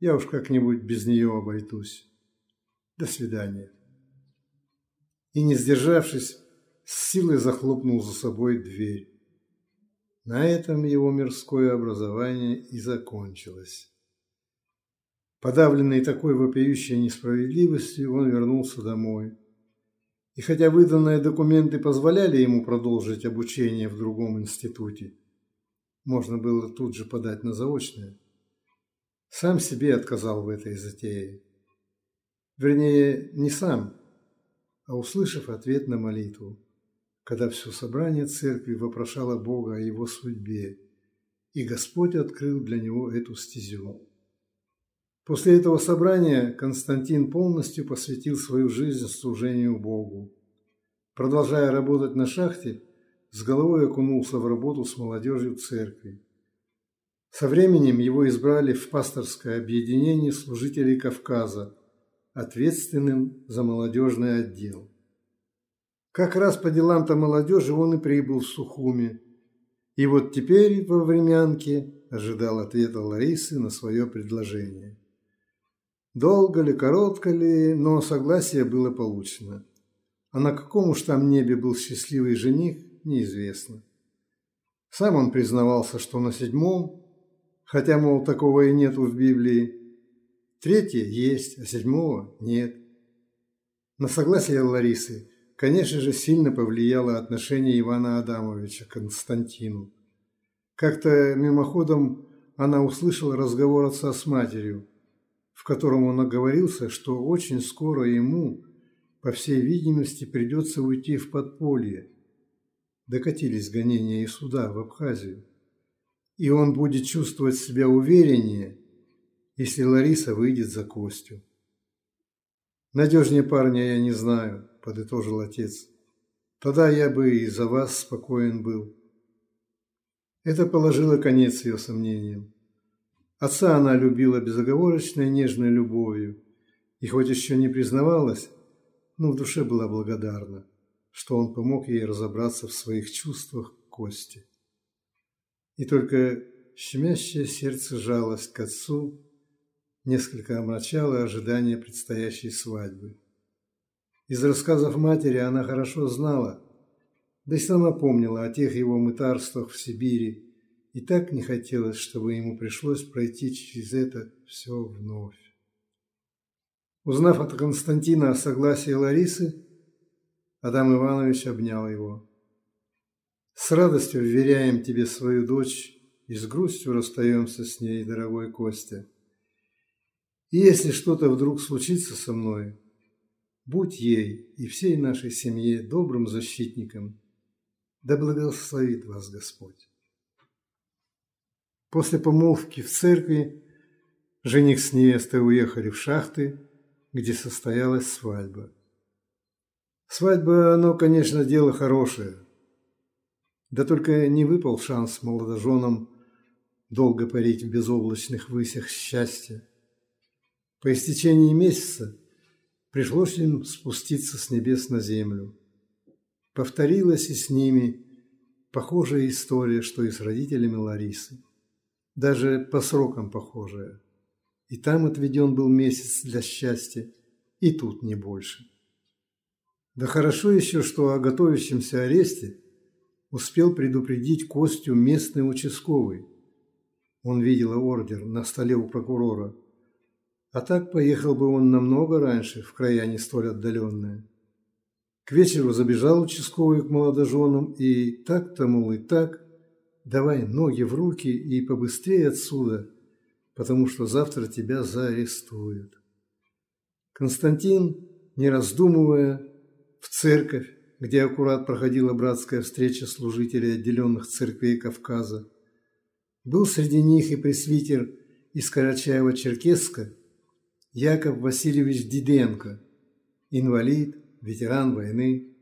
Я уж как-нибудь без нее обойтусь. До свидания». И не сдержавшись, с силой захлопнул за собой дверь. На этом его мирское образование и закончилось. Подавленный такой вопиющей несправедливостью, он вернулся домой. И хотя выданные документы позволяли ему продолжить обучение в другом институте, можно было тут же подать на заочное, сам себе отказал в этой затее. Вернее, не сам, а услышав ответ на молитву когда все собрание церкви вопрошало Бога о его судьбе, и Господь открыл для него эту стезю. После этого собрания Константин полностью посвятил свою жизнь служению Богу. Продолжая работать на шахте, с головой окунулся в работу с молодежью церкви. Со временем его избрали в пасторское объединение служителей Кавказа, ответственным за молодежный отдел. Как раз по делам-то молодежи он и прибыл в Сухуми. И вот теперь во времянке ожидал ответа Ларисы на свое предложение. Долго ли, коротко ли, но согласие было получено. А на каком уж там небе был счастливый жених, неизвестно. Сам он признавался, что на седьмом, хотя, мол, такого и нету в Библии, третье есть, а седьмого нет. На согласие Ларисы – Конечно же, сильно повлияло отношение Ивана Адамовича к Константину. Как-то мимоходом она услышала разговор отца с матерью, в котором он оговорился, что очень скоро ему, по всей видимости, придется уйти в подполье. Докатились гонения и суда в Абхазию. И он будет чувствовать себя увереннее, если Лариса выйдет за Костю. Надежнее парня я не знаю –– подытожил отец. «Тогда я бы и за вас спокоен был». Это положило конец ее сомнениям. Отца она любила безоговорочной нежной любовью, и хоть еще не признавалась, но в душе была благодарна, что он помог ей разобраться в своих чувствах Кости. И только щемящее сердце жалость к отцу несколько омрачало ожидание предстоящей свадьбы. Из рассказов матери она хорошо знала, да и сама помнила о тех его мытарствах в Сибири, и так не хотелось, чтобы ему пришлось пройти через это все вновь. Узнав от Константина о согласии Ларисы, Адам Иванович обнял его. «С радостью вверяем тебе свою дочь и с грустью расстаемся с ней, дорогой Костя. И если что-то вдруг случится со мной, Будь ей и всей нашей семье добрым защитником. Да благословит вас Господь. После помолвки в церкви жених с невестой уехали в шахты, где состоялась свадьба. Свадьба, оно, конечно, дело хорошее. Да только не выпал шанс молодоженам долго парить в безоблачных высях счастья. По истечении месяца пришлось им спуститься с небес на землю. Повторилась и с ними похожая история, что и с родителями Ларисы. Даже по срокам похожая. И там отведен был месяц для счастья, и тут не больше. Да хорошо еще, что о готовящемся аресте успел предупредить Костю местный участковый. Он видел ордер на столе у прокурора – а так поехал бы он намного раньше, в края не столь отдаленные. К вечеру забежал участковый к молодоженам и так-то, мол, и так, давай ноги в руки и побыстрее отсюда, потому что завтра тебя заарестуют. Константин, не раздумывая, в церковь, где аккурат проходила братская встреча служителей отделенных церквей Кавказа. Был среди них и пресвитер из Карачаева-Черкесска Яков Васильевич Диденко, инвалид, ветеран войны.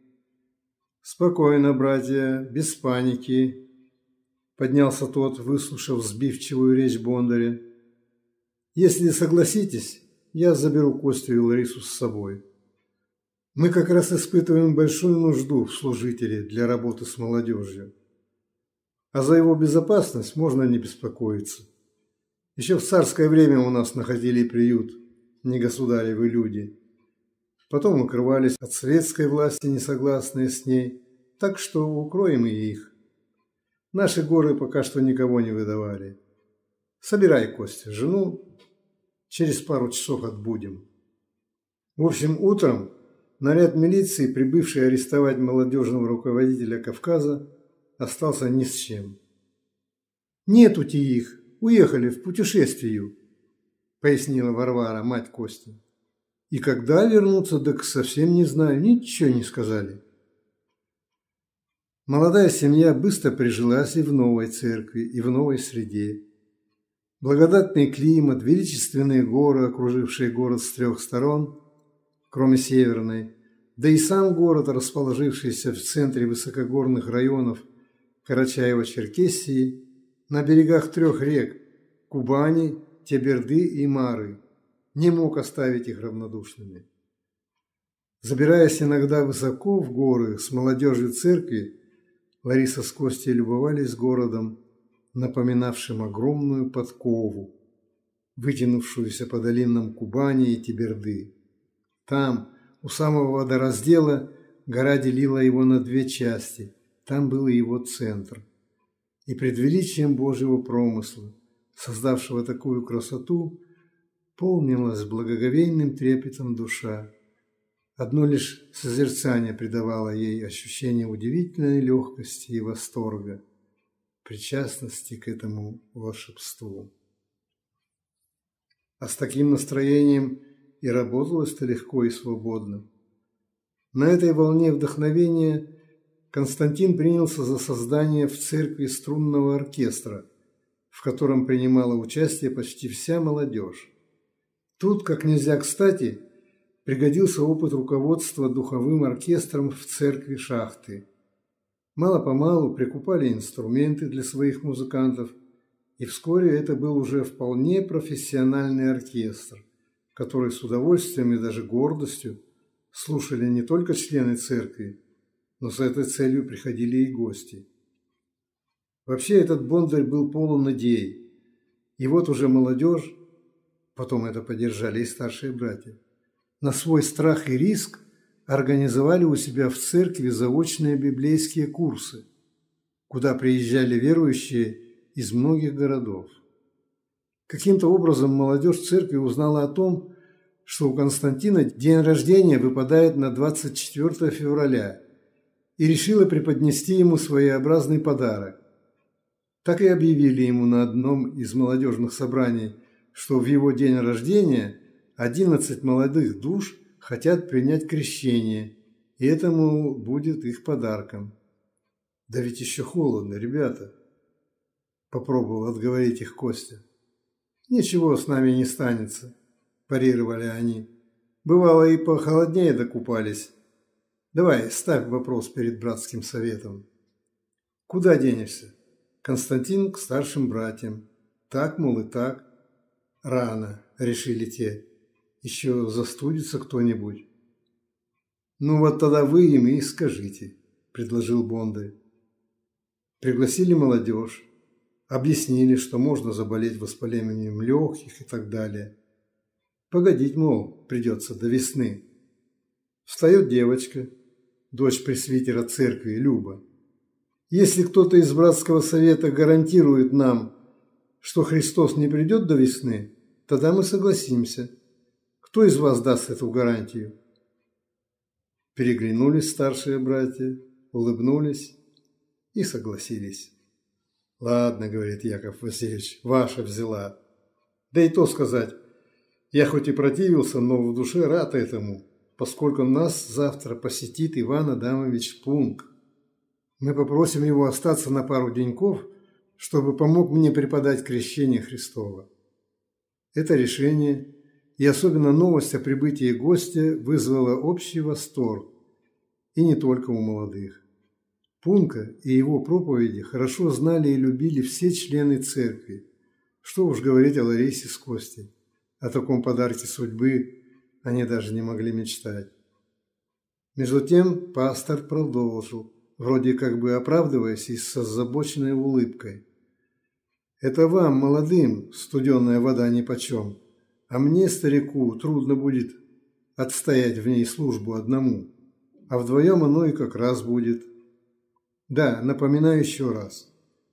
«Спокойно, братья, без паники», – поднялся тот, выслушав сбивчивую речь Бондаря. «Если согласитесь, я заберу Костю и Ларису с собой. Мы как раз испытываем большую нужду в служителе для работы с молодежью. А за его безопасность можно не беспокоиться. Еще в царское время у нас находили приют – не государевы люди. Потом укрывались от светской власти, несогласные с ней, так что укроем и их. Наши горы пока что никого не выдавали. Собирай, Костя, жену, через пару часов отбудем. В общем, утром наряд милиции, прибывший арестовать молодежного руководителя Кавказа, остался ни с чем. Нету те их, уехали в путешествию. – пояснила Варвара, мать Кости. «И когда вернуться, так совсем не знаю, ничего не сказали». Молодая семья быстро прижилась и в новой церкви, и в новой среде. Благодатный климат, величественные горы, окружившие город с трех сторон, кроме северной, да и сам город, расположившийся в центре высокогорных районов Карачаева-Черкесии, на берегах трех рек – Кубани, Теберды и Мары, не мог оставить их равнодушными. Забираясь иногда высоко в горы с молодежью церкви, Лариса с Костей любовались городом, напоминавшим огромную подкову, вытянувшуюся по долинам Кубани и Тиберды. Там, у самого водораздела, гора делила его на две части, там был его центр. И пред величием Божьего промысла создавшего такую красоту, полнилась благоговейным трепетом душа. Одно лишь созерцание придавало ей ощущение удивительной легкости и восторга, причастности к этому волшебству. А с таким настроением и работалось-то легко и свободно. На этой волне вдохновения Константин принялся за создание в церкви струнного оркестра – в котором принимала участие почти вся молодежь. Тут, как нельзя кстати, пригодился опыт руководства духовым оркестром в церкви шахты. Мало-помалу прикупали инструменты для своих музыкантов, и вскоре это был уже вполне профессиональный оркестр, который с удовольствием и даже гордостью слушали не только члены церкви, но с этой целью приходили и гости. Вообще этот Бондарь был полон идей. И вот уже молодежь, потом это поддержали и старшие братья, на свой страх и риск организовали у себя в церкви заочные библейские курсы, куда приезжали верующие из многих городов. Каким-то образом молодежь церкви узнала о том, что у Константина день рождения выпадает на 24 февраля, и решила преподнести ему своеобразный подарок так и объявили ему на одном из молодежных собраний, что в его день рождения 11 молодых душ хотят принять крещение, и этому будет их подарком. «Да ведь еще холодно, ребята!» – попробовал отговорить их Костя. «Ничего с нами не станется», – парировали они. «Бывало, и похолоднее докупались. Давай, ставь вопрос перед братским советом. Куда денешься?» Константин к старшим братьям. Так, мол, и так. Рано, решили те. Еще застудится кто-нибудь. Ну вот тогда вы им и скажите, предложил Бонды. Пригласили молодежь. Объяснили, что можно заболеть воспалением легких и так далее. Погодить, мол, придется до весны. Встает девочка, дочь пресвитера церкви Люба. Если кто-то из братского совета гарантирует нам, что Христос не придет до весны, тогда мы согласимся. Кто из вас даст эту гарантию? Переглянулись старшие братья, улыбнулись и согласились. «Ладно», — говорит Яков Васильевич, — «ваша взяла». Да и то сказать, я хоть и противился, но в душе рад этому, поскольку нас завтра посетит Иван Адамович Пунк. Мы попросим его остаться на пару деньков, чтобы помог мне преподать крещение Христова. Это решение и особенно новость о прибытии гостя вызвала общий восторг, и не только у молодых. Пунка и его проповеди хорошо знали и любили все члены церкви. Что уж говорить о Ларисе с Костей. О таком подарке судьбы они даже не могли мечтать. Между тем пастор продолжил – вроде как бы оправдываясь и с озабоченной улыбкой. «Это вам, молодым, студеная вода нипочем, а мне, старику, трудно будет отстоять в ней службу одному, а вдвоем оно и как раз будет». Да, напоминаю еще раз.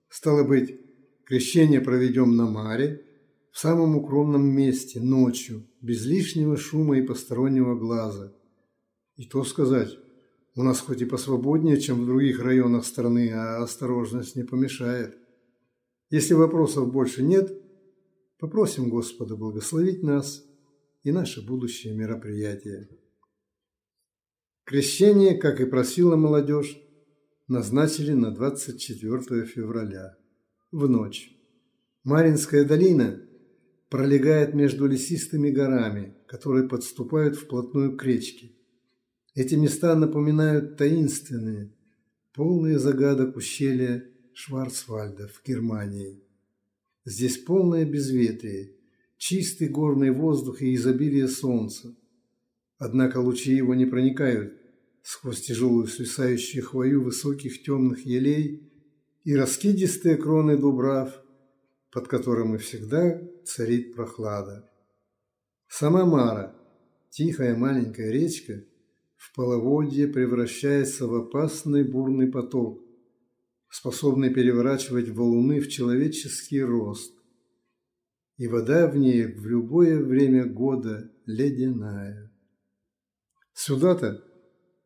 Стало быть, крещение проведем на Маре, в самом укромном месте, ночью, без лишнего шума и постороннего глаза. И то сказать, у нас хоть и посвободнее, чем в других районах страны, а осторожность не помешает. Если вопросов больше нет, попросим Господа благословить нас и наше будущее мероприятие. Крещение, как и просила молодежь, назначили на 24 февраля, в ночь. Маринская долина пролегает между лесистыми горами, которые подступают вплотную к речке. Эти места напоминают таинственные, полные загадок ущелья Шварцвальда в Германии. Здесь полное безветрие, чистый горный воздух и изобилие солнца. Однако лучи его не проникают сквозь тяжелую свисающую хвою высоких темных елей и раскидистые кроны дубрав, под которыми всегда царит прохлада. Сама Мара, тихая маленькая речка – в половодье превращается в опасный бурный поток, способный переворачивать волны в человеческий рост. И вода в ней в любое время года ледяная. Сюда-то,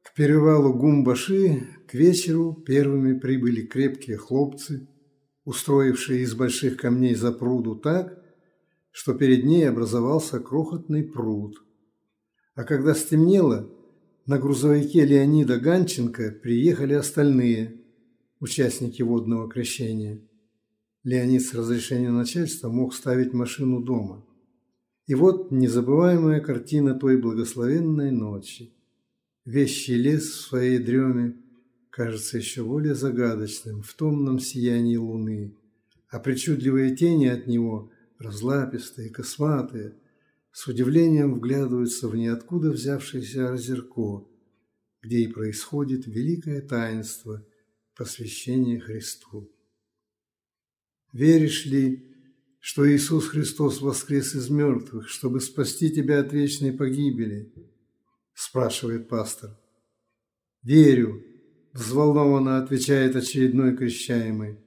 к перевалу Гумбаши, к вечеру первыми прибыли крепкие хлопцы, устроившие из больших камней запруду так, что перед ней образовался крохотный пруд. А когда стемнело, на грузовике Леонида Ганченко приехали остальные участники водного крещения. Леонид с разрешения начальства мог ставить машину дома. И вот незабываемая картина той благословенной ночи. Вещий лес в своей дреме кажется еще более загадочным в томном сиянии луны, а причудливые тени от него, разлапистые, косматые – с удивлением вглядываются в ниоткуда взявшееся озерко, где и происходит великое таинство посвящения Христу. Веришь ли, что Иисус Христос воскрес из мертвых, чтобы спасти тебя от вечной погибели? спрашивает пастор. Верю, взволнованно отвечает очередной крещаемый.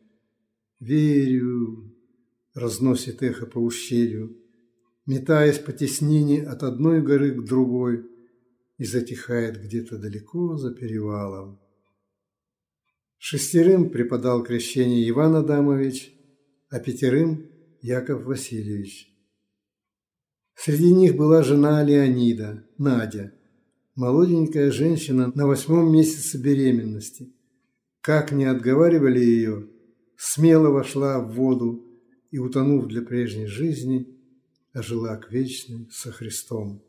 Верю, разносит эхо по ущелью метаясь по теснине от одной горы к другой и затихает где-то далеко за перевалом. Шестерым преподал крещение Иван Адамович, а пятерым – Яков Васильевич. Среди них была жена Леонида, Надя, молоденькая женщина на восьмом месяце беременности. Как не отговаривали ее, смело вошла в воду и, утонув для прежней жизни, к вечный со Христом.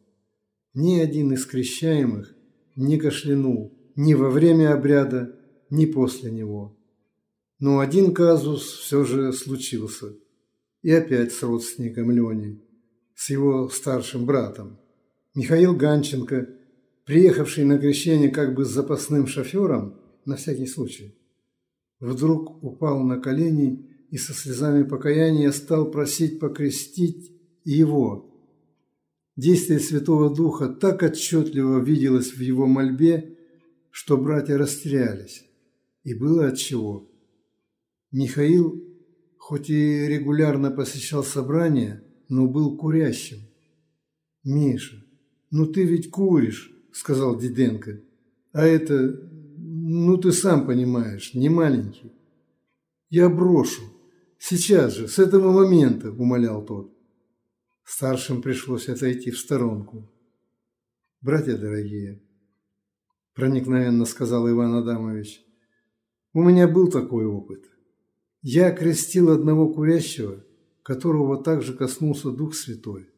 Ни один из крещаемых не кашлянул ни во время обряда, ни после него. Но один казус все же случился, и опять с родственником Лени, с его старшим братом. Михаил Ганченко, приехавший на крещение как бы с запасным шофером, на всякий случай, вдруг упал на колени и со слезами покаяния стал просить покрестить его. Действие Святого Духа так отчетливо виделось в его мольбе, что братья растерялись. И было от чего. Михаил, хоть и регулярно посещал собрания, но был курящим. «Миша, ну ты ведь куришь», – сказал Диденко. «А это, ну ты сам понимаешь, не маленький». «Я брошу. Сейчас же, с этого момента», – умолял тот. Старшим пришлось отойти в сторонку. «Братья дорогие», – проникновенно сказал Иван Адамович, – «у меня был такой опыт. Я крестил одного курящего, которого также коснулся Дух Святой.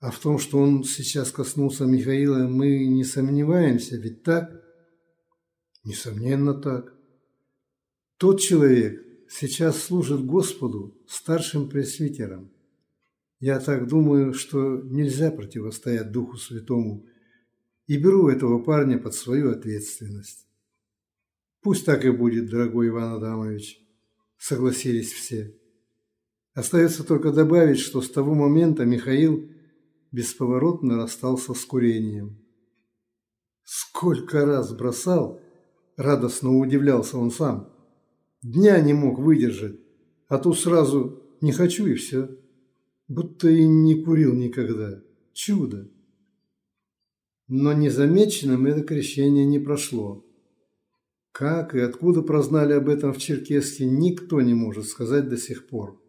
А в том, что он сейчас коснулся Михаила, мы не сомневаемся, ведь так? Несомненно так. Тот человек сейчас служит Господу старшим пресвитером. Я так думаю, что нельзя противостоять Духу Святому, и беру этого парня под свою ответственность. Пусть так и будет, дорогой Иван Адамович, согласились все. Остается только добавить, что с того момента Михаил бесповоротно расстался с курением. Сколько раз бросал, радостно удивлялся он сам. Дня не мог выдержать, а то сразу «не хочу» и все будто и не курил никогда. Чудо! Но незамеченным это крещение не прошло. Как и откуда прознали об этом в Черкеске, никто не может сказать до сих пор.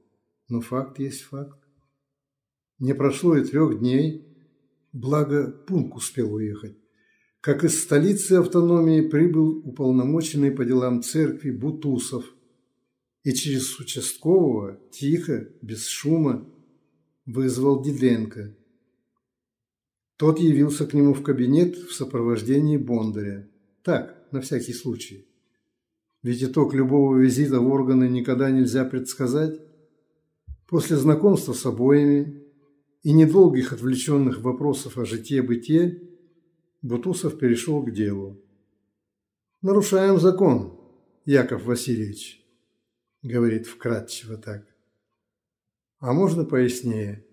Но факт есть факт. Не прошло и трех дней, благо Пунк успел уехать. Как из столицы автономии прибыл уполномоченный по делам церкви Бутусов. И через участкового, тихо, без шума, вызвал Диденко. Тот явился к нему в кабинет в сопровождении Бондаря. Так, на всякий случай. Ведь итог любого визита в органы никогда нельзя предсказать. После знакомства с обоими и недолгих отвлеченных вопросов о житье-бытие Бутусов перешел к делу. «Нарушаем закон, Яков Васильевич», – говорит вкратчиво так. «А можно пояснее?»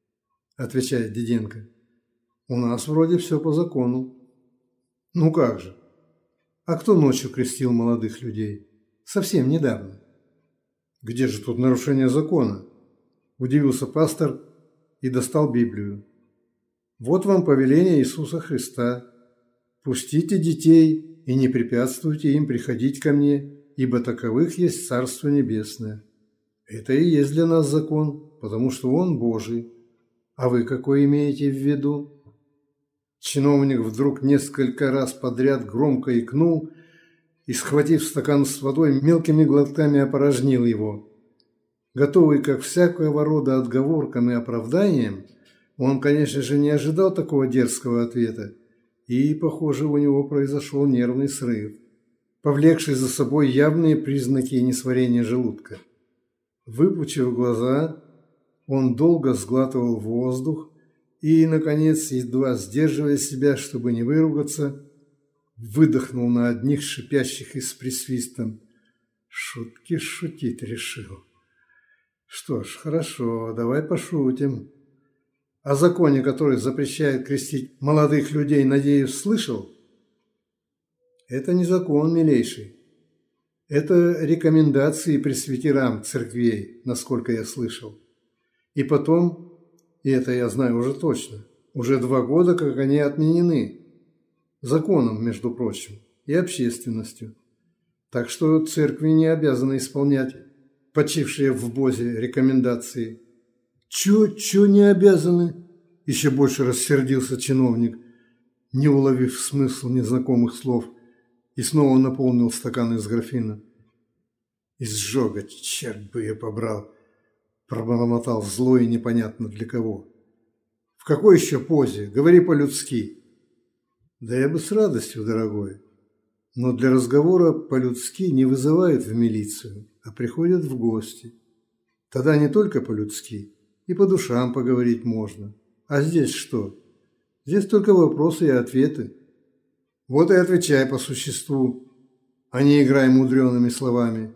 – отвечает Диденко. «У нас вроде все по закону». «Ну как же? А кто ночью крестил молодых людей? Совсем недавно». «Где же тут нарушение закона?» – удивился пастор и достал Библию. «Вот вам повеление Иисуса Христа. Пустите детей и не препятствуйте им приходить ко мне, ибо таковых есть Царство Небесное». Это и есть для нас закон, потому что он Божий. А вы какой имеете в виду? Чиновник вдруг несколько раз подряд громко икнул и, схватив стакан с водой, мелкими глотками опорожнил его. Готовый, как всякого рода отговоркам и оправданиям, он, конечно же, не ожидал такого дерзкого ответа, и, похоже, у него произошел нервный срыв, повлекший за собой явные признаки несварения желудка. Выпучив глаза, он долго сглатывал воздух и, наконец, едва сдерживая себя, чтобы не выругаться, выдохнул на одних шипящих и с присвистом. Шутки шутить решил. Что ж, хорошо, давай пошутим. О а законе, который запрещает крестить молодых людей, надеюсь, слышал? Это не закон, милейший. Это рекомендации пресвитерам церквей, насколько я слышал. И потом, и это я знаю уже точно, уже два года, как они отменены. Законом, между прочим, и общественностью. Так что церкви не обязаны исполнять почившие в Бозе рекомендации. «Чё, чё не обязаны?» – еще больше рассердился чиновник, не уловив смысл незнакомых слов – и снова наполнил стакан из графина. «Изжога, черт бы я побрал!» – пробормотал зло и непонятно для кого. «В какой еще позе? Говори по-людски!» «Да я бы с радостью, дорогой, но для разговора по-людски не вызывают в милицию, а приходят в гости. Тогда не только по-людски, и по душам поговорить можно. А здесь что? Здесь только вопросы и ответы». Вот и отвечай по существу, а не играй мудреными словами.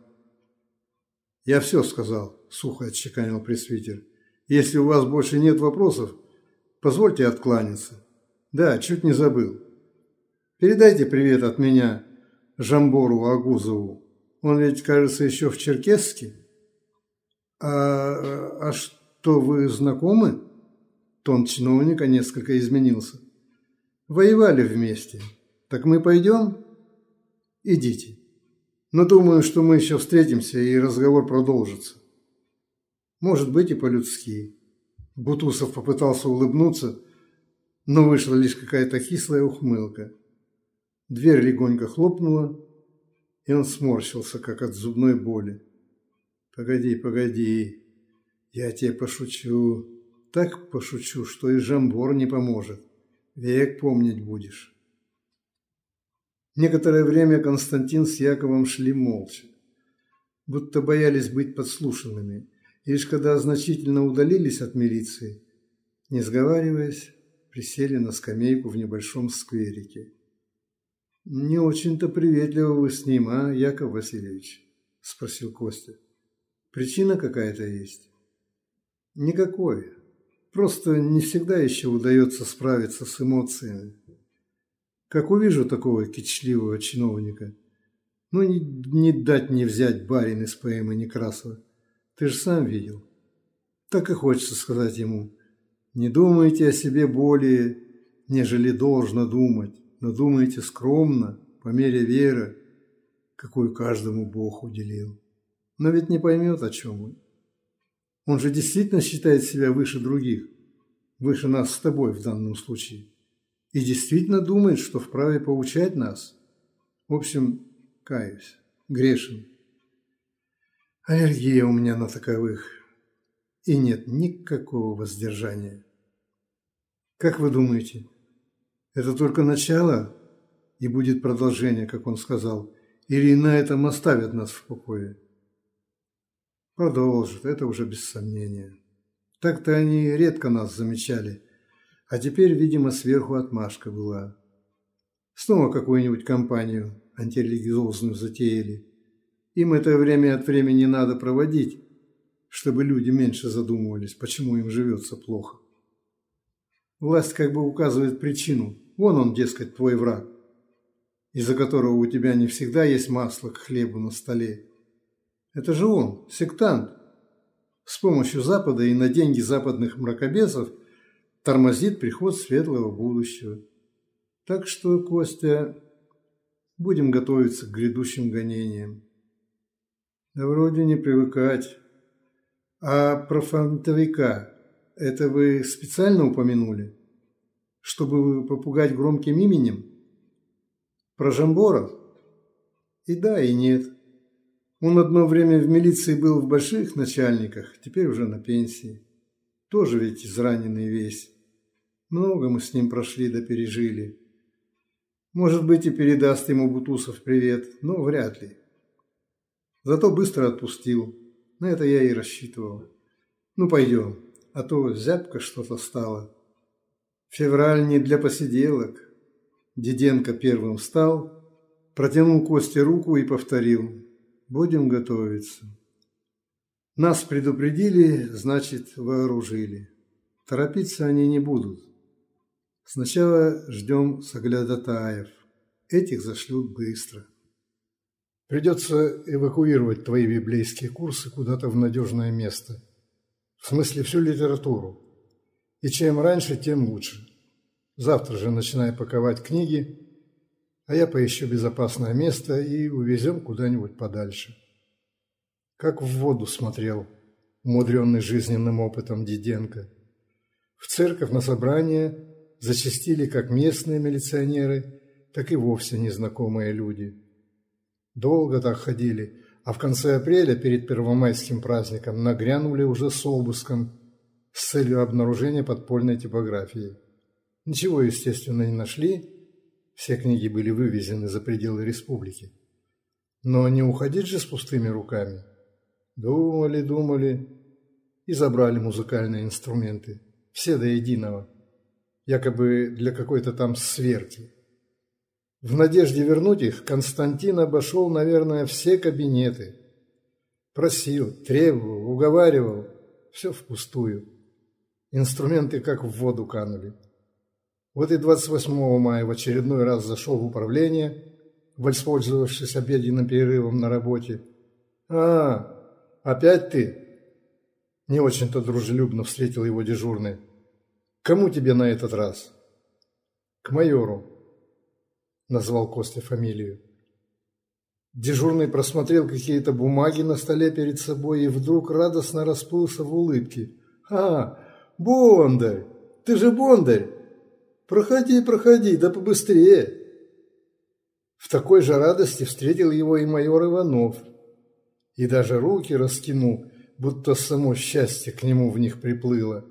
Я все сказал, сухо отчеканил пресвитер. Если у вас больше нет вопросов, позвольте откланяться. Да, чуть не забыл. Передайте привет от меня Жамбору Агузову. Он ведь, кажется, еще в Черкесске. А, а что, вы знакомы? Тон чиновника несколько изменился. Воевали вместе. Так мы пойдем? Идите. Но думаю, что мы еще встретимся и разговор продолжится. Может быть и по-людски. Бутусов попытался улыбнуться, но вышла лишь какая-то кислая ухмылка. Дверь легонько хлопнула, и он сморщился, как от зубной боли. «Погоди, погоди, я тебе пошучу, так пошучу, что и жамбор не поможет, век помнить будешь». Некоторое время Константин с Яковом шли молча, будто боялись быть подслушанными, и лишь когда значительно удалились от милиции, не сговариваясь, присели на скамейку в небольшом скверике. «Не очень-то приветливы вы с ним, а, Яков Васильевич?» – спросил Костя. «Причина какая-то есть?» «Никакой. Просто не всегда еще удается справиться с эмоциями. Как увижу такого кичливого чиновника. Ну, не, не дать не взять барин из поэмы Некрасова. Ты же сам видел. Так и хочется сказать ему. Не думайте о себе более, нежели должно думать, но думайте скромно, по мере веры, какую каждому Бог уделил. Но ведь не поймет, о чем он. Он же действительно считает себя выше других, выше нас с тобой в данном случае и действительно думает, что вправе поучать нас. В общем, каюсь, грешен. Аллергия у меня на таковых. И нет никакого воздержания. Как вы думаете, это только начало и будет продолжение, как он сказал, или на этом оставят нас в покое? Продолжат, это уже без сомнения. Так-то они редко нас замечали – а теперь, видимо, сверху отмашка была. Снова какую-нибудь компанию антирелигиозную затеяли. Им это время от времени надо проводить, чтобы люди меньше задумывались, почему им живется плохо. Власть как бы указывает причину. Вон он, дескать, твой враг, из-за которого у тебя не всегда есть масло к хлебу на столе. Это же он, сектант. С помощью Запада и на деньги западных мракобесов – тормозит приход светлого будущего. Так что, Костя, будем готовиться к грядущим гонениям. Да вроде не привыкать. А про фронтовика это вы специально упомянули? Чтобы попугать громким именем? Про Жамбора? И да, и нет. Он одно время в милиции был в больших начальниках, теперь уже на пенсии тоже ведь израненный весь. Много мы с ним прошли да пережили. Может быть, и передаст ему Бутусов привет, но вряд ли. Зато быстро отпустил. На это я и рассчитывал. Ну, пойдем, а то зябко что-то стало. Февраль не для посиделок. Диденко первым встал, протянул Косте руку и повторил. Будем готовиться. Нас предупредили, значит, вооружили. Торопиться они не будут. Сначала ждем соглядатаев. Этих зашлют быстро. Придется эвакуировать твои библейские курсы куда-то в надежное место. В смысле, всю литературу. И чем раньше, тем лучше. Завтра же начинай паковать книги, а я поищу безопасное место и увезем куда-нибудь подальше как в воду смотрел, умудренный жизненным опытом Диденко. В церковь на собрание зачастили как местные милиционеры, так и вовсе незнакомые люди. Долго так ходили, а в конце апреля перед первомайским праздником нагрянули уже с обыском с целью обнаружения подпольной типографии. Ничего, естественно, не нашли, все книги были вывезены за пределы республики. Но не уходить же с пустыми руками – Думали, думали и забрали музыкальные инструменты. Все до единого. Якобы для какой-то там сверки. В надежде вернуть их Константин обошел, наверное, все кабинеты. Просил, требовал, уговаривал. Все впустую. Инструменты как в воду канули. Вот и 28 мая в очередной раз зашел в управление, воспользовавшись обеденным перерывом на работе. «А, опять ты?» Не очень-то дружелюбно встретил его дежурный. «Кому тебе на этот раз?» «К майору», – назвал Костя фамилию. Дежурный просмотрел какие-то бумаги на столе перед собой и вдруг радостно расплылся в улыбке. «А, Бондарь! Ты же Бондарь! Проходи, проходи, да побыстрее!» В такой же радости встретил его и майор Иванов – и даже руки раскинул, будто само счастье к нему в них приплыло.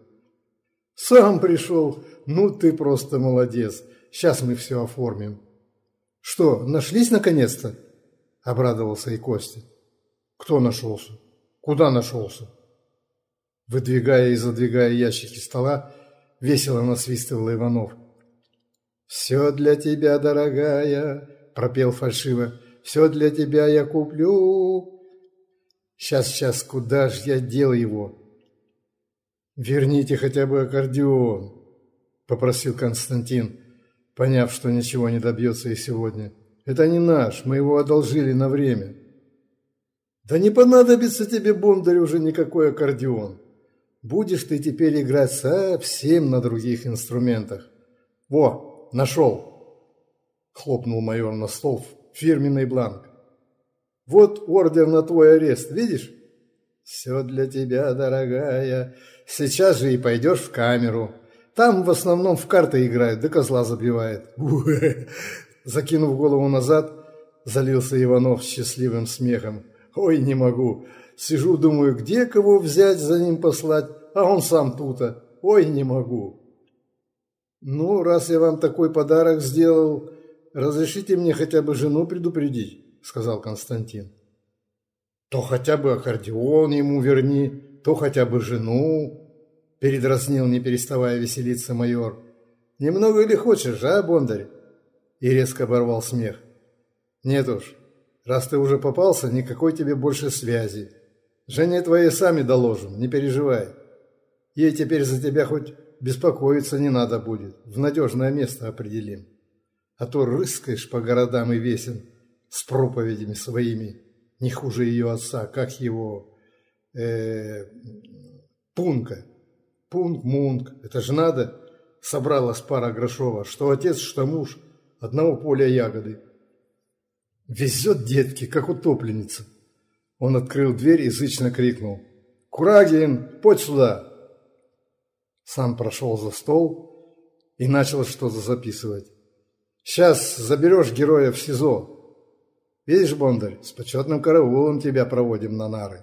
«Сам пришел! Ну ты просто молодец! Сейчас мы все оформим!» «Что, нашлись наконец-то?» – обрадовался и Костя. «Кто нашелся? Куда нашелся?» Выдвигая и задвигая ящики стола, весело насвистывал Иванов. «Все для тебя, дорогая!» – пропел фальшиво. «Все для тебя я куплю!» Сейчас, сейчас, куда ж я дел его? Верните хотя бы аккордеон, попросил Константин, поняв, что ничего не добьется и сегодня. Это не наш, мы его одолжили на время. Да не понадобится тебе, Бондарь, уже никакой аккордеон. Будешь ты теперь играть совсем на других инструментах. Во, нашел! Хлопнул майор на стол фирменный бланк. Вот ордер на твой арест, видишь? Все для тебя, дорогая. Сейчас же и пойдешь в камеру. Там в основном в карты играют, да козла забивает. Закинув голову назад, залился Иванов счастливым смехом. Ой, не могу. Сижу, думаю, где кого взять, за ним послать, а он сам тута. Ой, не могу. Ну, раз я вам такой подарок сделал, разрешите мне хотя бы жену предупредить. – сказал Константин. «То хотя бы аккордеон ему верни, то хотя бы жену», – передразнил, не переставая веселиться майор. «Немного ли хочешь, а, Бондарь?» И резко оборвал смех. «Нет уж, раз ты уже попался, никакой тебе больше связи. Жене твоей сами доложим, не переживай. Ей теперь за тебя хоть беспокоиться не надо будет, в надежное место определим. А то рыскаешь по городам и весен, с проповедями своими, не хуже ее отца, как его э, Пунка. Пунк, Мунк, это же надо, собралась пара Грошова, что отец, что муж, одного поля ягоды. Везет детки, как утопленница. Он открыл дверь и язычно крикнул. «Курагин, подь сюда!» Сам прошел за стол и начал что-то записывать. «Сейчас заберешь героя в СИЗО», Видишь, Бондарь, с почетным караулом тебя проводим на нары.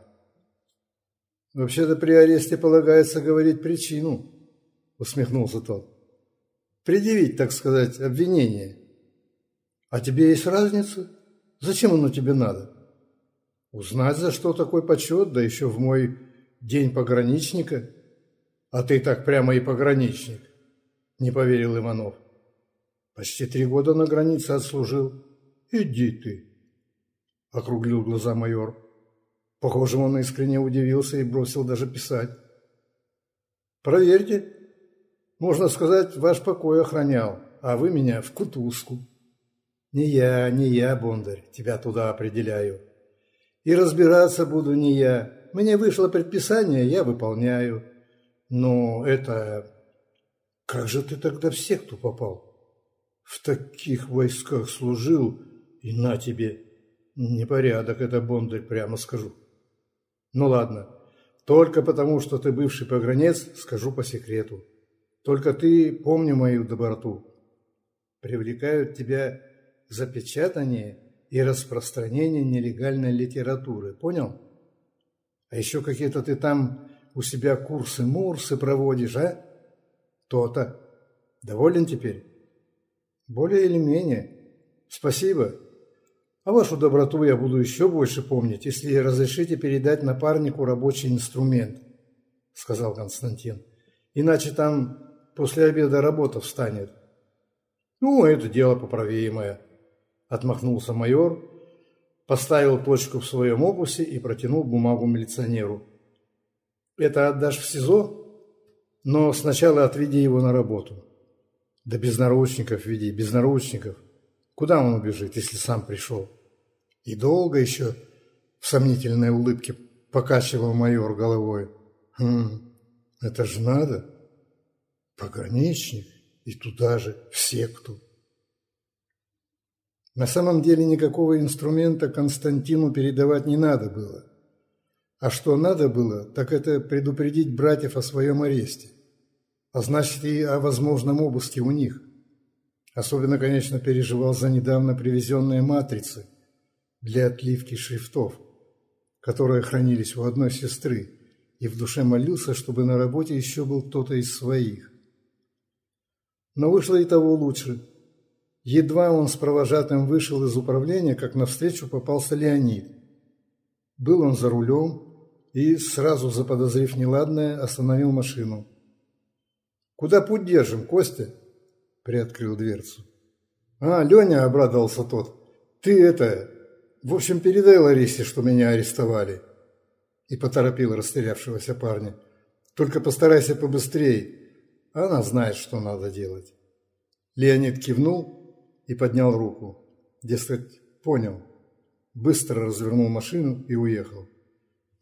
Вообще-то при аресте полагается говорить причину, усмехнулся тот. Предъявить, так сказать, обвинение. А тебе есть разница? Зачем оно тебе надо? Узнать, за что такой почет, да еще в мой день пограничника. А ты так прямо и пограничник, не поверил Иванов. Почти три года на границе отслужил. Иди ты округлил глаза майор. Похоже, он искренне удивился и бросил даже писать. Проверьте. Можно сказать, ваш покой охранял, а вы меня в кутузку. Не я, не я, Бондарь, тебя туда определяю. И разбираться буду не я. Мне вышло предписание, я выполняю. Но это... Как же ты тогда в секту попал? В таких войсках служил, и на тебе Непорядок это, Бондарь, прямо скажу. Ну ладно, только потому, что ты бывший погранец, скажу по секрету. Только ты помни мою доброту. Привлекают тебя запечатание и распространение нелегальной литературы, понял? А еще какие-то ты там у себя курсы-мурсы проводишь, а? То-то. Доволен теперь? Более или менее. Спасибо. А вашу доброту я буду еще больше помнить, если разрешите передать напарнику рабочий инструмент, сказал Константин. Иначе там после обеда работа встанет. Ну, это дело поправимое, отмахнулся майор, поставил точку в своем опусе и протянул бумагу милиционеру. Это отдашь в СИЗО, но сначала отведи его на работу. Да без наручников веди, без наручников. Куда он убежит, если сам пришел? И долго еще в сомнительной улыбке покачивал майор головой. Хм, это же надо. Пограничник и туда же в секту. На самом деле никакого инструмента Константину передавать не надо было. А что надо было, так это предупредить братьев о своем аресте, а значит и о возможном обыске у них – Особенно, конечно, переживал за недавно привезенные матрицы для отливки шрифтов, которые хранились у одной сестры, и в душе молился, чтобы на работе еще был кто-то из своих. Но вышло и того лучше. Едва он с провожатым вышел из управления, как навстречу попался Леонид. Был он за рулем и, сразу заподозрив неладное, остановил машину. «Куда путь держим, Костя?» приоткрыл дверцу. «А, Леня!» – обрадовался тот. «Ты это... В общем, передай Ларисе, что меня арестовали!» И поторопил растерявшегося парня. «Только постарайся побыстрее. Она знает, что надо делать». Леонид кивнул и поднял руку. Дескать, понял. Быстро развернул машину и уехал.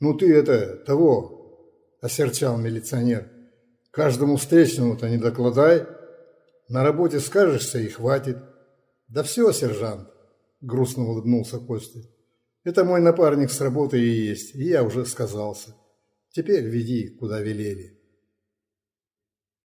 «Ну ты это... того!» – осерчал милиционер. «Каждому встречному-то не докладай!» На работе скажешься и хватит. Да все, сержант, грустно улыбнулся Костя. Это мой напарник с работы и есть, и я уже сказался. Теперь веди, куда велели.